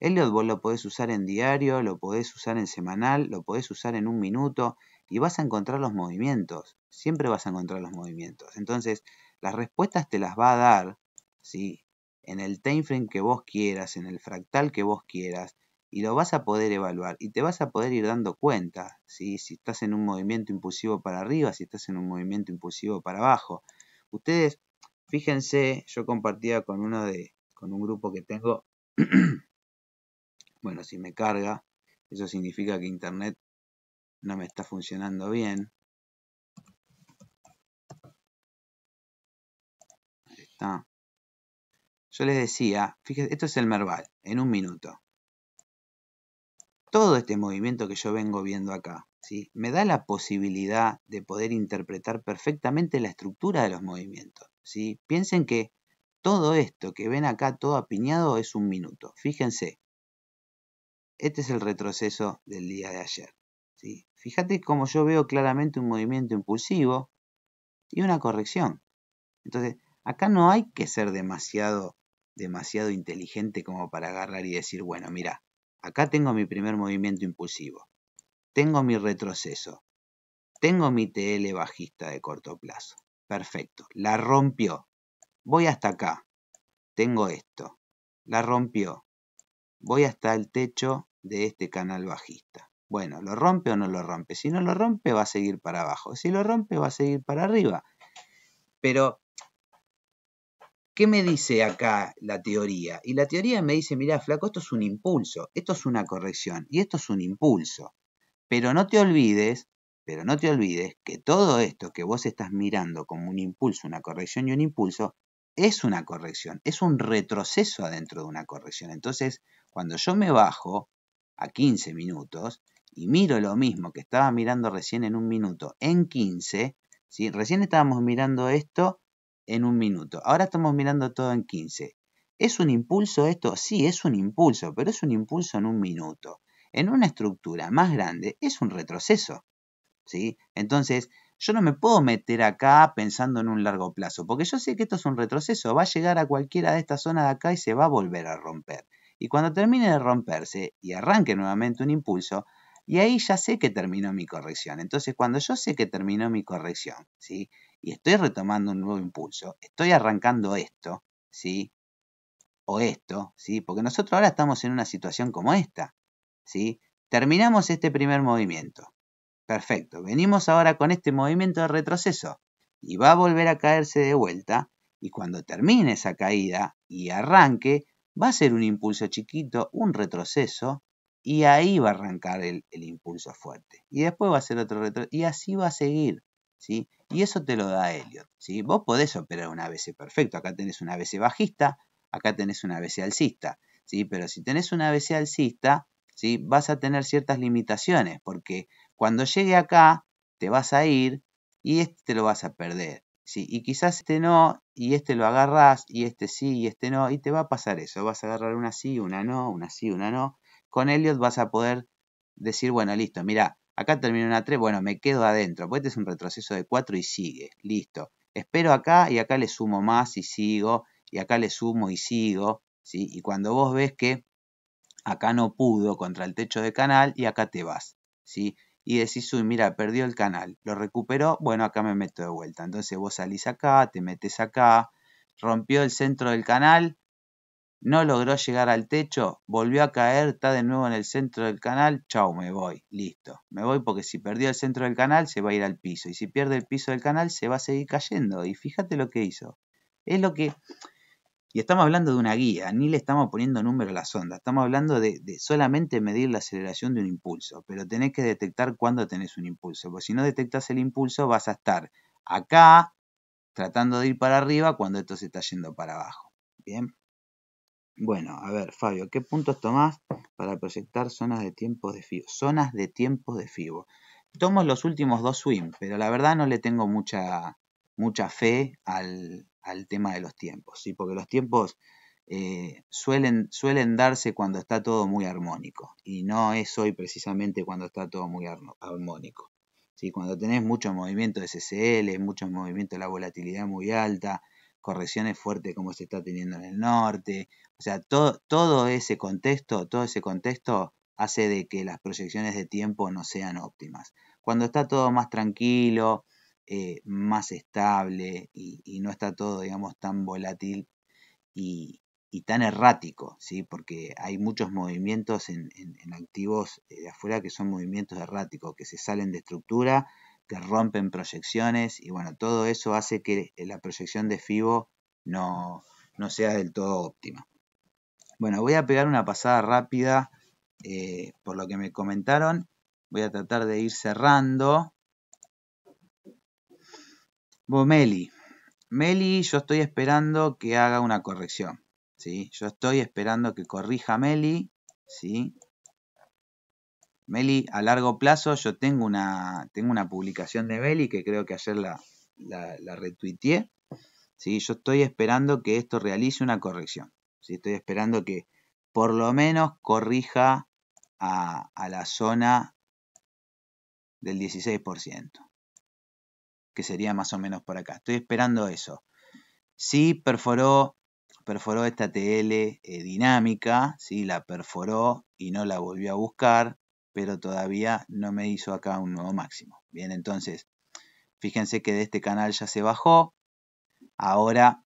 Elliot vos lo podés usar en diario, lo podés usar en semanal, lo podés usar en un minuto, y vas a encontrar los movimientos. Siempre vas a encontrar los movimientos. Entonces, las respuestas te las va a dar, ¿sí? en el frame que vos quieras, en el fractal que vos quieras, y lo vas a poder evaluar y te vas a poder ir dando cuenta, si estás en un movimiento impulsivo para arriba, si estás en un movimiento impulsivo para abajo. Ustedes, fíjense, yo compartía con uno de, con un grupo que tengo, bueno, si me carga, eso significa que internet no me está funcionando bien. Ahí está yo les decía, fíjense, esto es el Merval, en un minuto. Todo este movimiento que yo vengo viendo acá, ¿sí? me da la posibilidad de poder interpretar perfectamente la estructura de los movimientos. ¿sí? Piensen que todo esto que ven acá, todo apiñado, es un minuto. Fíjense, este es el retroceso del día de ayer. ¿sí? Fíjate cómo yo veo claramente un movimiento impulsivo y una corrección. Entonces, acá no hay que ser demasiado demasiado inteligente como para agarrar y decir, bueno, mira, acá tengo mi primer movimiento impulsivo, tengo mi retroceso, tengo mi TL bajista de corto plazo. Perfecto, la rompió. Voy hasta acá. Tengo esto. La rompió. Voy hasta el techo de este canal bajista. Bueno, ¿lo rompe o no lo rompe? Si no lo rompe, va a seguir para abajo. Si lo rompe, va a seguir para arriba. Pero ¿Qué me dice acá la teoría? Y la teoría me dice, mira, flaco, esto es un impulso, esto es una corrección y esto es un impulso. Pero no te olvides, pero no te olvides que todo esto que vos estás mirando como un impulso, una corrección y un impulso, es una corrección, es un retroceso adentro de una corrección. Entonces, cuando yo me bajo a 15 minutos y miro lo mismo que estaba mirando recién en un minuto, en 15, recién estábamos mirando esto en un minuto. Ahora estamos mirando todo en 15. ¿Es un impulso esto? Sí, es un impulso, pero es un impulso en un minuto. En una estructura más grande es un retroceso. ¿sí? Entonces, yo no me puedo meter acá pensando en un largo plazo, porque yo sé que esto es un retroceso, va a llegar a cualquiera de estas zonas de acá y se va a volver a romper. Y cuando termine de romperse y arranque nuevamente un impulso, y ahí ya sé que terminó mi corrección. Entonces, cuando yo sé que terminó mi corrección, ¿sí? Y estoy retomando un nuevo impulso, estoy arrancando esto, ¿sí? O esto, ¿sí? Porque nosotros ahora estamos en una situación como esta, ¿sí? Terminamos este primer movimiento. Perfecto. Venimos ahora con este movimiento de retroceso y va a volver a caerse de vuelta y cuando termine esa caída y arranque, va a ser un impulso chiquito, un retroceso, y ahí va a arrancar el, el impulso fuerte. Y después va a ser otro retro Y así va a seguir. ¿sí? Y eso te lo da Elliot. ¿sí? Vos podés operar un ABC perfecto. Acá tenés un ABC bajista, acá tenés un ABC alcista. ¿sí? Pero si tenés un ABC alcista, ¿sí? vas a tener ciertas limitaciones. Porque cuando llegue acá, te vas a ir y este te lo vas a perder. Y quizás este no, y este lo agarras y este sí, y este no. Y te va a pasar eso. Vas a agarrar una sí, una no, una sí, una no con Elliot vas a poder decir, bueno, listo, mira, acá termino una 3, bueno, me quedo adentro, pues este es un retroceso de 4 y sigue, listo. Espero acá y acá le sumo más y sigo, y acá le sumo y sigo, ¿sí? Y cuando vos ves que acá no pudo contra el techo de canal y acá te vas, ¿sí? Y decís, uy, mira, perdió el canal, lo recuperó, bueno, acá me meto de vuelta. Entonces vos salís acá, te metes acá, rompió el centro del canal, no logró llegar al techo, volvió a caer, está de nuevo en el centro del canal, chau, me voy, listo. Me voy porque si perdió el centro del canal se va a ir al piso y si pierde el piso del canal se va a seguir cayendo. Y fíjate lo que hizo. Es lo que... Y estamos hablando de una guía, ni le estamos poniendo número a la sonda, estamos hablando de, de solamente medir la aceleración de un impulso, pero tenés que detectar cuándo tenés un impulso, porque si no detectas el impulso vas a estar acá tratando de ir para arriba cuando esto se está yendo para abajo. Bien. Bueno, a ver, Fabio, ¿qué puntos tomás para proyectar zonas de tiempos de FIBO? Zonas de tiempos de FIBO. Tomo los últimos dos swings, pero la verdad no le tengo mucha, mucha fe al, tema de los tiempos, ¿sí? porque los tiempos eh, suelen, suelen darse cuando está todo muy armónico, y no es hoy precisamente cuando está todo muy armónico. ¿sí? Cuando tenés mucho movimiento de SSL, mucho movimiento de la volatilidad muy alta, correcciones fuertes como se está teniendo en el norte. O sea, todo, todo ese contexto, todo ese contexto hace de que las proyecciones de tiempo no sean óptimas. Cuando está todo más tranquilo, eh, más estable y, no está todo, digamos, tan volátil y, tan errático, ¿sí? porque hay muchos movimientos en, en activos eh, de afuera que son movimientos erráticos, que se salen de estructura que rompen proyecciones y bueno, todo eso hace que la proyección de FIBO no, sea del todo óptima. Bueno, voy a pegar una pasada rápida eh, por lo que me comentaron. Voy a tratar de ir cerrando. Bomeli. Meli, yo estoy esperando que haga una corrección. ¿sí? Yo estoy esperando que corrija Meli. ¿sí? Meli, a largo plazo, yo tengo una, tengo una publicación de Meli que creo que ayer la, la, retuiteé. ¿sí? Yo estoy esperando que esto realice una corrección. ¿sí? Estoy esperando que por lo menos corrija a, la zona del 16%, que sería más o menos por acá. Estoy esperando eso. Sí perforó, perforó esta TL eh, dinámica, sí la perforó y no la volvió a buscar pero todavía no me hizo acá un nuevo máximo. Bien, entonces, fíjense que de este canal ya se bajó. Ahora,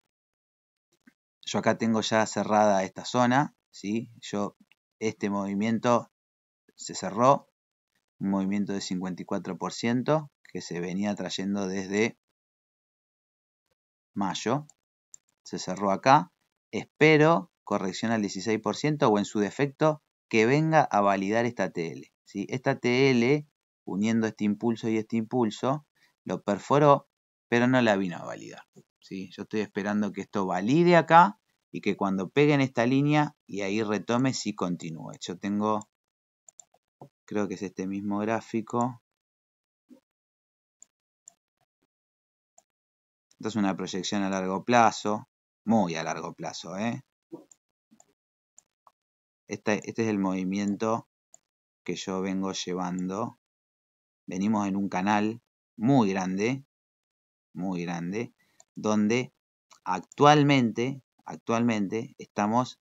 yo acá tengo ya cerrada esta zona, ¿sí? Yo, este movimiento se cerró, un movimiento de 54% que se venía trayendo desde mayo. Se cerró acá. Espero corrección al 16% o en su defecto que venga a validar esta TL. Esta TL, uniendo este impulso y este impulso, lo perforó, pero no la vino a validar. ¿sí? Yo estoy esperando que esto valide acá y que cuando pegue en esta línea y ahí retome, sí continúe. Yo tengo, creo que es este mismo gráfico. Esta es una proyección a largo plazo, muy a largo plazo. ¿eh? Este, este es el movimiento que yo vengo llevando. Venimos en un canal muy grande, muy grande, donde actualmente, actualmente estamos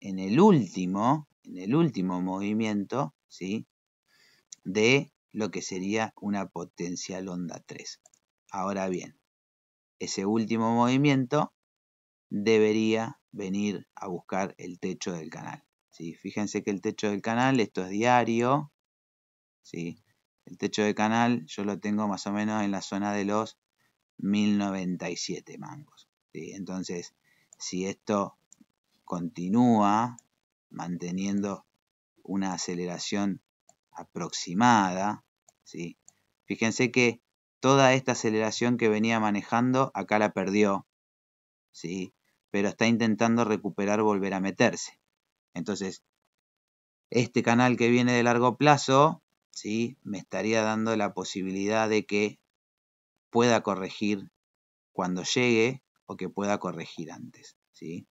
en el último, en el último movimiento, ¿sí? De lo que sería una potencial onda 3. Ahora bien, ese último movimiento debería venir a buscar el techo del canal. Fíjense que el techo del canal, esto es diario, ¿sí? El techo del canal yo lo tengo más o menos en la zona de los 1097 mangos. ¿sí? Entonces, si esto continúa manteniendo una aceleración aproximada, ¿sí? fíjense que toda esta aceleración que venía manejando acá la perdió, ¿sí? pero está intentando recuperar, volver a meterse. Entonces, este canal que viene de largo plazo, ¿sí? me estaría dando la posibilidad de que pueda corregir cuando llegue o que pueda corregir antes. ¿sí?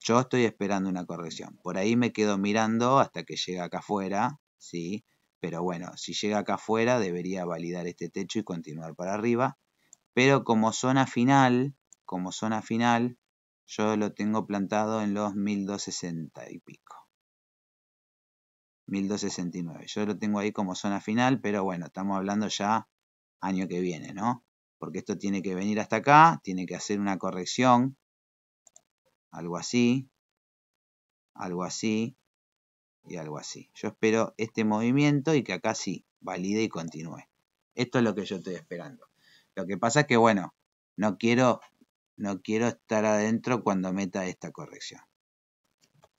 Yo estoy esperando una corrección. Por ahí me quedo mirando hasta que llega acá afuera, ¿sí? pero bueno, si llega acá afuera debería validar este techo y continuar para arriba. Pero como zona final, como zona final, yo lo tengo plantado en los 1260 y pico. 1269. Yo lo tengo ahí como zona final, pero bueno, estamos hablando ya año que viene, ¿no? Porque esto tiene que venir hasta acá, tiene que hacer una corrección, algo así, algo así y algo así. Yo espero este movimiento y que acá sí, valide y continúe. Esto es lo que yo estoy esperando. Lo que pasa es que, bueno, no quiero no quiero estar adentro cuando meta esta corrección.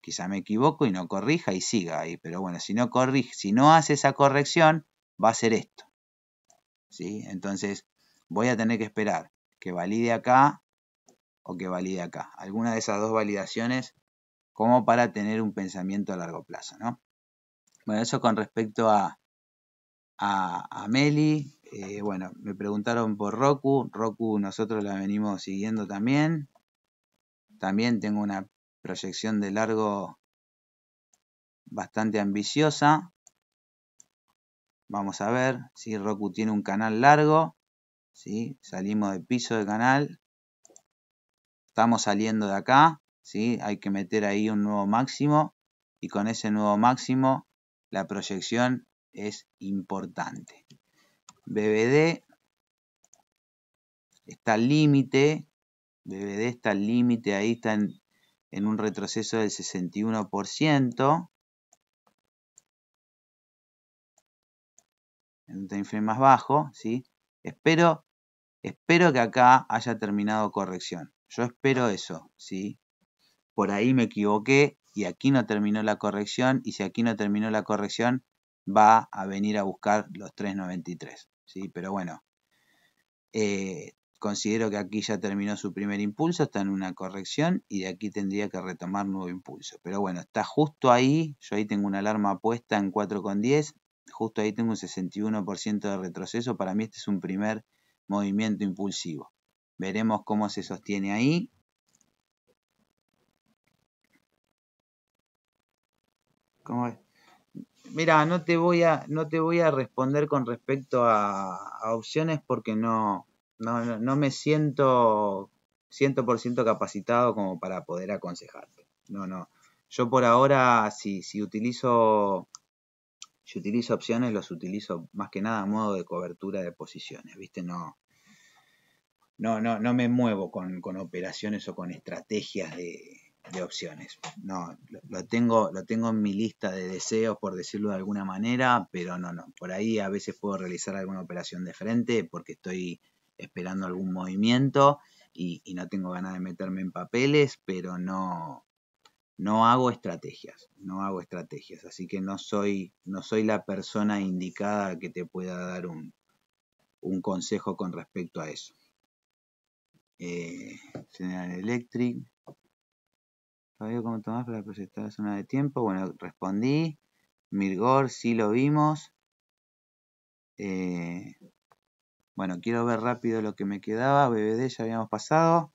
Quizá me equivoco y no corrija y siga ahí, pero bueno, si no corrige, si no hace esa corrección, va a ser esto. ¿Sí? Entonces, voy a tener que esperar que valide acá o que valide acá. Alguna de esas dos validaciones como para tener un pensamiento a largo plazo, ¿no? Bueno, eso con respecto a, a, a Meli, eh, bueno, me preguntaron por Roku. Roku nosotros la venimos siguiendo también. También tengo una proyección de largo bastante ambiciosa. Vamos a ver si Roku tiene un canal largo. ¿sí? Salimos de piso de canal. Estamos saliendo de acá. ¿sí? Hay que meter ahí un nuevo máximo. Y con ese nuevo máximo la proyección es importante. BBD está al límite, BBD está al límite, ahí está en, un retroceso del 61%. En un time frame más bajo, ¿sí? Espero, espero que acá haya terminado corrección. Yo espero eso, ¿sí? Por ahí me equivoqué y aquí no terminó la corrección. Y si aquí no terminó la corrección, va a venir a buscar los 393. ¿sí? Pero bueno, eh, considero que aquí ya terminó su primer impulso, está en una corrección y de aquí tendría que retomar nuevo impulso. Pero bueno, está justo ahí, yo ahí tengo una alarma puesta en 4,10, justo ahí tengo un 61% de retroceso, para mí este es un primer movimiento impulsivo. Veremos cómo se sostiene ahí. ¿Cómo es? Mira, no te voy a, no te voy a responder con respecto a, opciones porque no, no, no me siento 100% capacitado como para poder aconsejarte. No, no. Yo por ahora, si, si utilizo, si utilizo opciones, los utilizo más que nada a modo de cobertura de posiciones, ¿viste? No, no, no, no me muevo con, con operaciones o con estrategias de, de opciones. No, lo, tengo, lo tengo en mi lista de deseos, por decirlo de alguna manera, pero no, no. Por ahí a veces puedo realizar alguna operación de frente porque estoy esperando algún movimiento y, no tengo ganas de meterme en papeles, pero no, no hago estrategias, no hago estrategias. Así que no soy, no soy la persona indicada que te pueda dar un, un consejo con respecto a eso. Eh, General Electric. Fabio ¿cómo Tomás para proyectar la zona de tiempo. Bueno, respondí. Mirgor, sí lo vimos. Eh, bueno, quiero ver rápido lo que me quedaba. BBD ya habíamos pasado.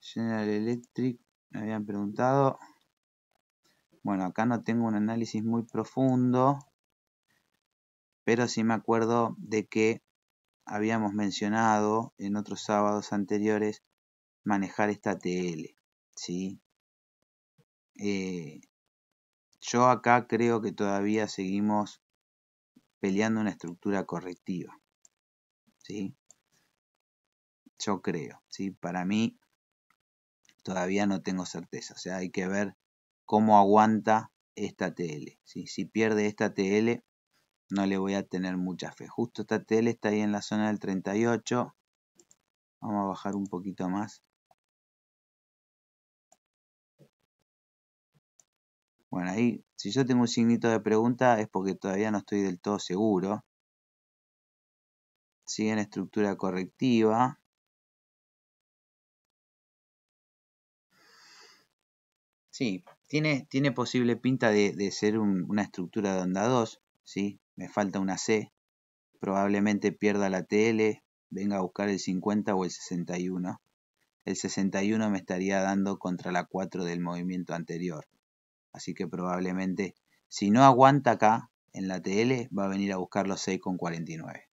General Electric, me habían preguntado. Bueno, acá no tengo un análisis muy profundo. Pero sí me acuerdo de que habíamos mencionado en otros sábados anteriores manejar esta TL. ¿sí? Eh, yo acá creo que todavía seguimos peleando una estructura correctiva. ¿Sí? Yo creo, ¿sí? Para mí todavía no tengo certeza. O sea, hay que ver cómo aguanta esta TL. Si pierde esta TL, no le voy a tener mucha fe. Justo esta TL está ahí en la zona del 38. Vamos a bajar un poquito más. Bueno, ahí, si yo tengo un signito de pregunta es porque todavía no estoy del todo seguro. Sigue en estructura correctiva. Sí, tiene, posible pinta de, ser una estructura de onda 2, ¿sí? Me falta una C. Probablemente pierda la TL, venga a buscar el 50 o el 61. El 61 me estaría dando contra la 4 del movimiento anterior. Así que probablemente, si no aguanta acá en la TL, va a venir a buscar los 6,49.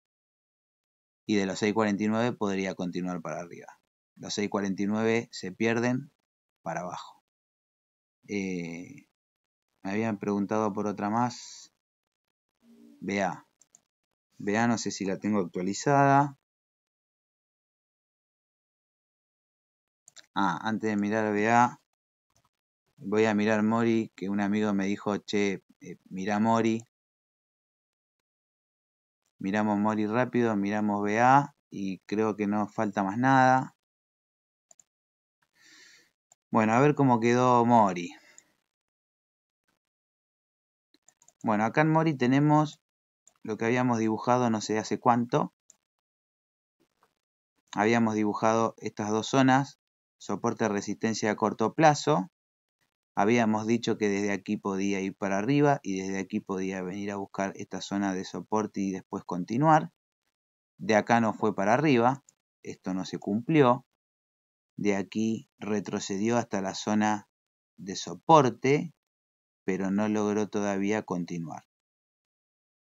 Y de los 6,49 podría continuar para arriba. Los 6,49 se pierden para abajo. Eh, me habían preguntado por otra más. Vea. Vea, no sé si la tengo actualizada. Ah, antes de mirar vea voy a mirar Mori, que un amigo me dijo, che, eh, mira Mori. Miramos Mori rápido, miramos BA y creo que no falta más nada. Bueno, a ver cómo quedó Mori. Bueno, acá en Mori tenemos lo que habíamos dibujado no sé hace cuánto. Habíamos dibujado estas dos zonas, soporte resistencia a corto plazo. Habíamos dicho que desde aquí podía ir para arriba y desde aquí podía venir a buscar esta zona de soporte y después continuar. De acá no fue para arriba, esto no se cumplió. De aquí retrocedió hasta la zona de soporte, pero no logró todavía continuar.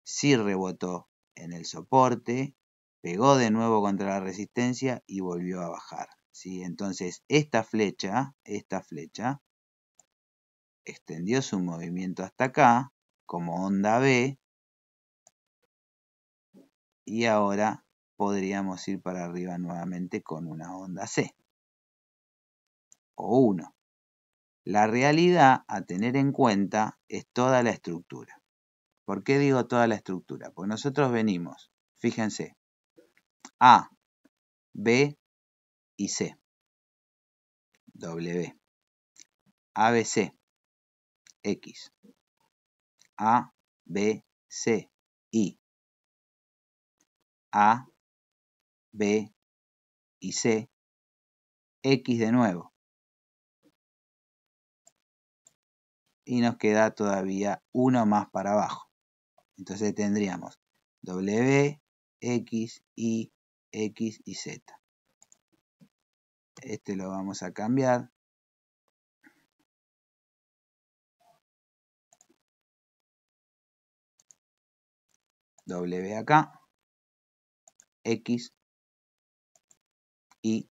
Sí rebotó en el soporte, pegó de nuevo contra la resistencia y volvió a bajar. ¿sí? Entonces esta flecha, esta flecha, extendió su movimiento hasta acá, como onda B, y ahora podríamos ir para arriba nuevamente con una onda C o 1. La realidad a tener en cuenta es toda la estructura. ¿Por qué digo toda la estructura? Pues nosotros venimos, fíjense, A, B y C. W. ABC. X. A, B, C, I. A, B y C. X de nuevo. Y nos queda todavía uno más para abajo. Entonces tendríamos W, X, Y, X y Z. Este lo vamos a cambiar W acá, X, Y,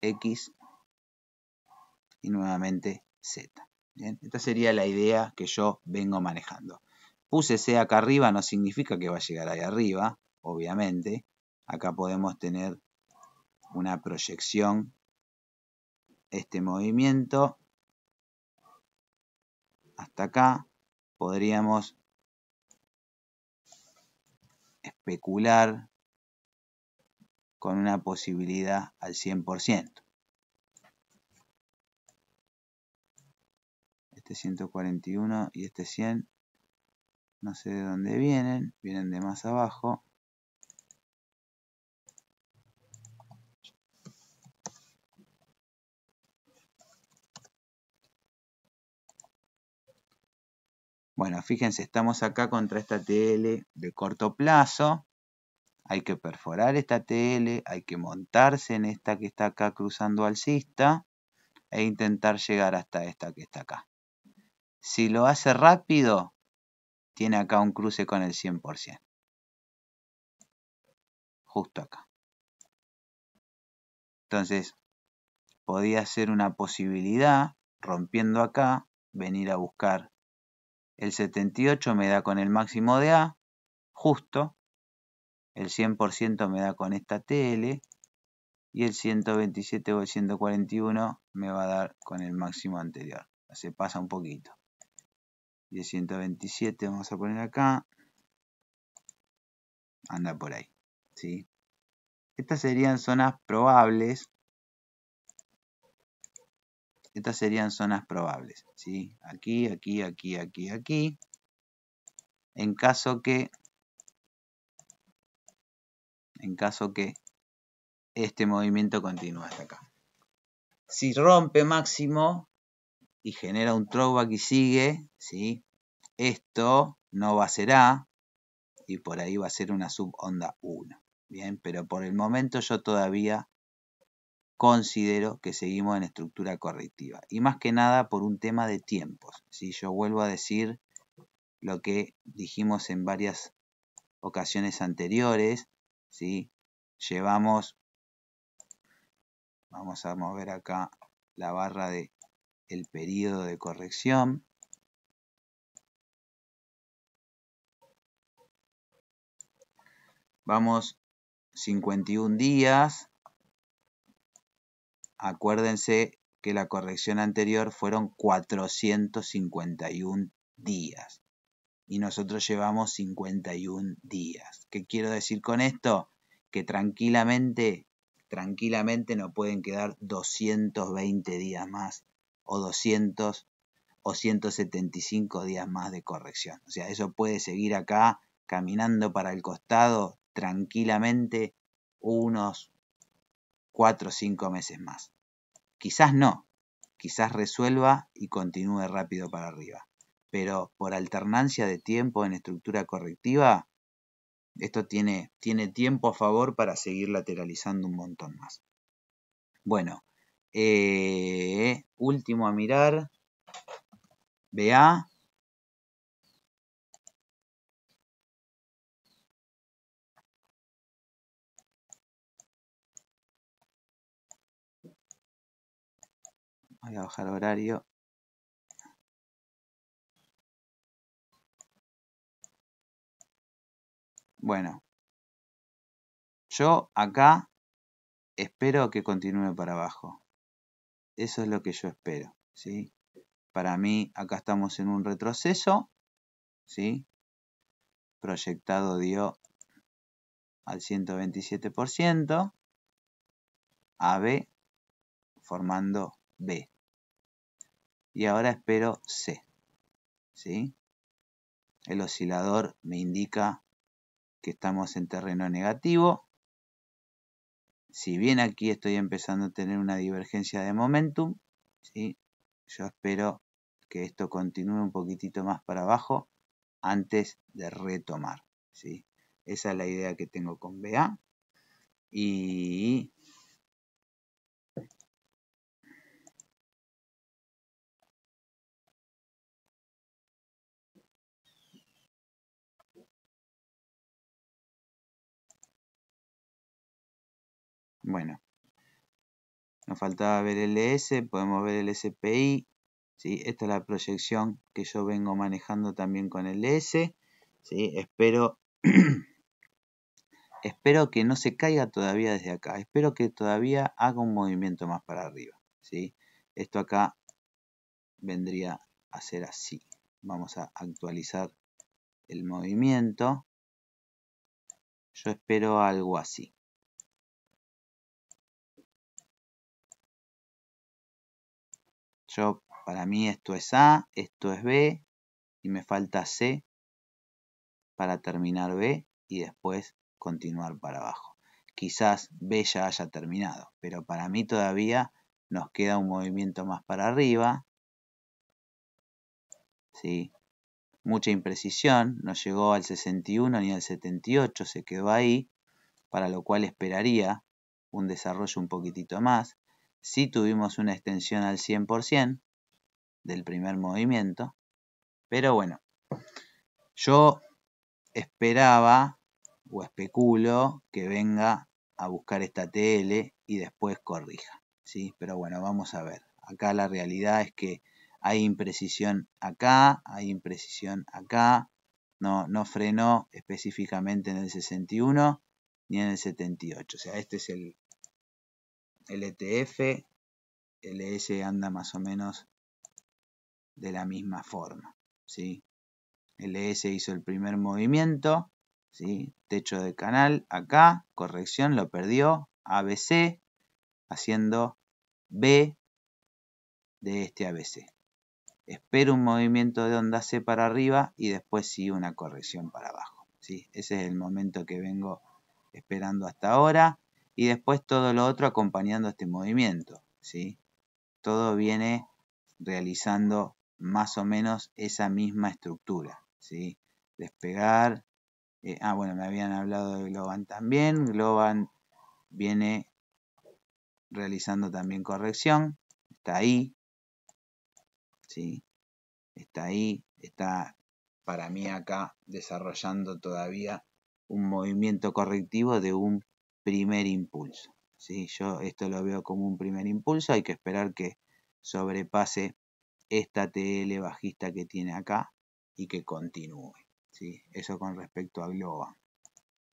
X y nuevamente Z. ¿Bien? Esta sería la idea que yo vengo manejando. Puse C acá arriba, no significa que va a llegar ahí arriba, obviamente. Acá podemos tener una proyección, este movimiento, hasta acá, podríamos especular con una posibilidad al 100%. Este 141 y este 100 no sé de dónde vienen, vienen de más abajo. Bueno, fíjense, estamos acá contra esta TL de corto plazo. Hay que perforar esta TL, hay que montarse en esta que está acá cruzando alcista e intentar llegar hasta esta que está acá. Si lo hace rápido, tiene acá un cruce con el 100%. Justo acá. Entonces, podía ser una posibilidad, rompiendo acá, venir a buscar el 78 me da con el máximo de A, justo. El 100% me da con esta TL. Y el 127 o el 141 me va a dar con el máximo anterior. Se pasa un poquito. Y el 127 vamos a poner acá. Anda por ahí. ¿sí? Estas serían zonas probables estas serían zonas probables. ¿sí? Aquí, aquí, aquí, aquí, aquí. En caso que... En caso que este movimiento continúe hasta acá. Si rompe máximo y genera un throwback y sigue, ¿sí? esto no va a ser A y por ahí va a ser una subonda 1. Bien, pero por el momento yo todavía considero que seguimos en estructura correctiva. Y más que nada por un tema de tiempos. Si yo vuelvo a decir lo que dijimos en varias ocasiones anteriores, ¿sí? llevamos, vamos a mover acá la barra de el periodo de corrección, vamos 51 días, acuérdense que la corrección anterior fueron 451 días y nosotros llevamos 51 días. ¿Qué quiero decir con esto? Que tranquilamente, tranquilamente nos pueden quedar 220 días más o 200 o 175 días más de corrección. O sea, eso puede seguir acá caminando para el costado tranquilamente unos 4 o 5 meses más. Quizás no, quizás resuelva y continúe rápido para arriba. Pero por alternancia de tiempo en estructura correctiva, esto tiene, tiene tiempo a favor para seguir lateralizando un montón más. Bueno, eh, último a mirar, BA, Voy a bajar horario. Bueno. Yo acá espero que continúe para abajo. Eso es lo que yo espero. ¿sí? Para mí, acá estamos en un retroceso. ¿sí? Proyectado dio al 127%. AB formando B y ahora espero C. ¿sí? El oscilador me indica que estamos en terreno negativo. Si bien aquí estoy empezando a tener una divergencia de momentum, ¿sí? yo espero que esto continúe un poquitito más para abajo antes de retomar. ¿sí? Esa es la idea que tengo con BA. Y Bueno, nos faltaba ver el S, podemos ver el SPI. ¿sí? Esta es la proyección que yo vengo manejando también con el S. ¿sí? Espero, espero que no se caiga todavía desde acá. Espero que todavía haga un movimiento más para arriba. ¿sí? Esto acá vendría a ser así. Vamos a actualizar el movimiento. Yo espero algo así. Yo, para mí esto es A, esto es B y me falta C para terminar B y después continuar para abajo. Quizás B ya haya terminado, pero para mí todavía nos queda un movimiento más para arriba. Mucha imprecisión, no llegó al 61 ni al 78, se quedó ahí, para lo cual esperaría un desarrollo un poquitito más. Si tuvimos una extensión al 100% del primer movimiento, pero bueno, yo esperaba o especulo que venga a buscar esta TL y después corrija, ¿sí? Pero bueno, vamos a ver. Acá la realidad es que hay imprecisión acá, hay imprecisión acá, no, no frenó específicamente en el 61 ni en el 78. O sea, este es el, LTF, e LS e anda más o menos de la misma forma. ¿sí? LS e hizo el primer movimiento, ¿sí? techo de canal acá, corrección, lo perdió, ABC, haciendo B de este ABC. Espero un movimiento de onda C para arriba y después sí una corrección para abajo. ¿sí? Ese es el momento que vengo esperando hasta ahora y después todo lo otro acompañando este movimiento, ¿sí? Todo viene realizando más o menos esa misma estructura, ¿sí? Despegar, eh, ah, bueno, me habían hablado de Globan también, Globan viene realizando también corrección, está ahí, ¿sí? Está ahí, está para mí acá desarrollando todavía un movimiento correctivo de un primer impulso. ¿sí? Yo esto lo veo como un primer impulso, hay que esperar que sobrepase esta TL bajista que tiene acá y que continúe. ¿sí? Eso con respecto a Globa.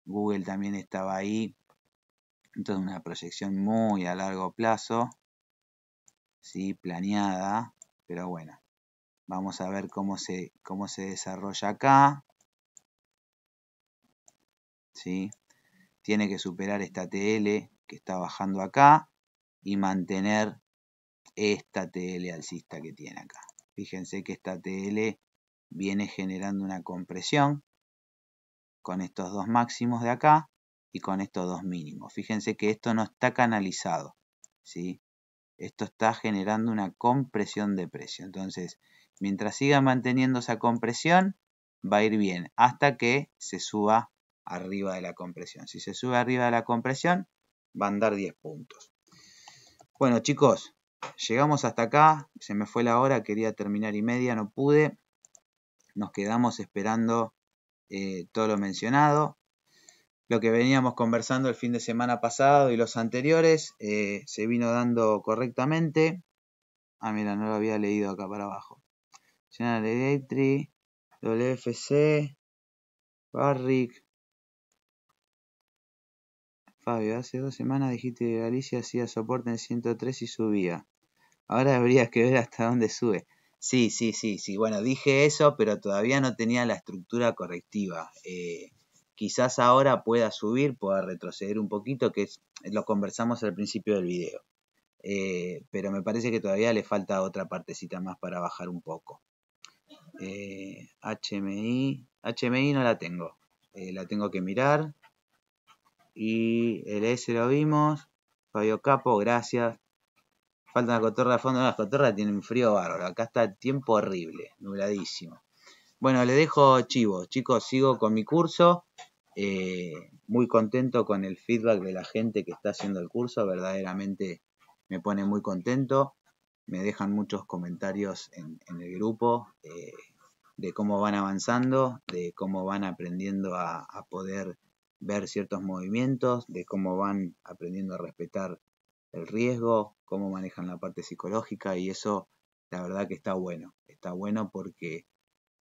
Google también estaba ahí, entonces una proyección muy a largo plazo, ¿sí? planeada, pero bueno, vamos a ver cómo se, cómo se desarrolla acá. ¿Sí? tiene que superar esta TL que está bajando acá y mantener esta TL alcista que tiene acá. Fíjense que esta TL viene generando una compresión con estos dos máximos de acá y con estos dos mínimos. Fíjense que esto no está canalizado, ¿sí? Esto está generando una compresión de precio. Entonces, mientras siga manteniendo esa compresión, va a ir bien hasta que se suba arriba de la compresión. Si se sube arriba de la compresión, van a dar 10 puntos. Bueno, chicos, llegamos hasta acá. Se me fue la hora, quería terminar y media, no pude. Nos quedamos esperando eh, todo lo mencionado. Lo que veníamos conversando el fin de semana pasado y los anteriores eh, se vino dando correctamente. Ah, mira, no lo había leído acá para abajo. General Electric, WFC, Barrick, ¿eh? hace dos semanas dijiste que Galicia hacía soporte en 103 y subía. Ahora habría que ver hasta dónde sube. Sí, sí, sí, sí. Bueno, dije eso, pero todavía no tenía la estructura correctiva. Eh, quizás ahora pueda subir, pueda retroceder un poquito, que lo conversamos al principio del video. Eh, pero me parece que todavía le falta otra partecita más para bajar un poco. HMI, HMI no la tengo, la tengo que mirar. Y el e S lo vimos. Fabio Capo, gracias. Falta la cotorra de fondo. las cotorras tienen frío bárbaro. Acá está tiempo horrible, nubladísimo. Bueno, le dejo chivo. Chicos, sigo con mi curso. Eh, muy contento con el feedback de la gente que está haciendo el curso. Verdaderamente me pone muy contento. Me dejan muchos comentarios en, el grupo eh, de cómo van avanzando, de cómo van aprendiendo a poder ver ciertos movimientos, de cómo van aprendiendo a respetar el riesgo, cómo manejan la parte psicológica y eso la verdad que está bueno, está bueno porque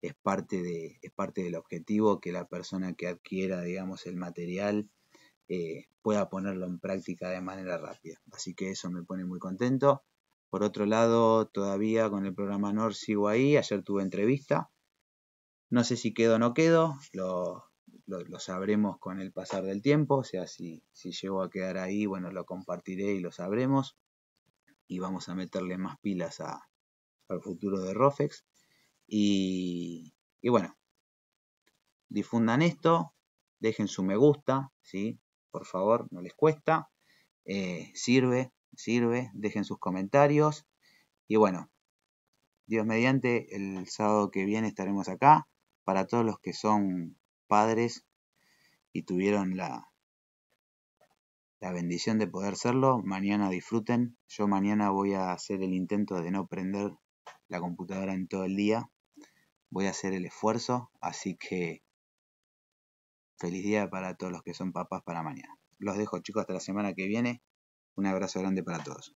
es parte, de, es parte del objetivo que la persona que adquiera, digamos, el material eh, pueda ponerlo en práctica de manera rápida. Así que eso me pone muy contento. Por otro lado, todavía con el programa NOR sigo ahí. Ayer tuve entrevista. No sé si quedo o no quedo. Lo, lo, sabremos con el pasar del tiempo, o sea, si, si llego a quedar ahí, bueno, lo compartiré y lo sabremos y vamos a meterle más pilas al futuro de Rofex. Y, bueno, difundan esto, dejen su me gusta, ¿sí? Por favor, no les cuesta. Eh, sirve, sirve, dejen sus comentarios. Y bueno, Dios mediante, el sábado que viene estaremos acá. Para todos los que son padres y tuvieron la, la bendición de poder serlo. Mañana disfruten. Yo mañana voy a hacer el intento de no prender la computadora en todo el día. Voy a hacer el esfuerzo. Así que feliz día para todos los que son papás para mañana. Los dejo chicos hasta la semana que viene. Un abrazo grande para todos.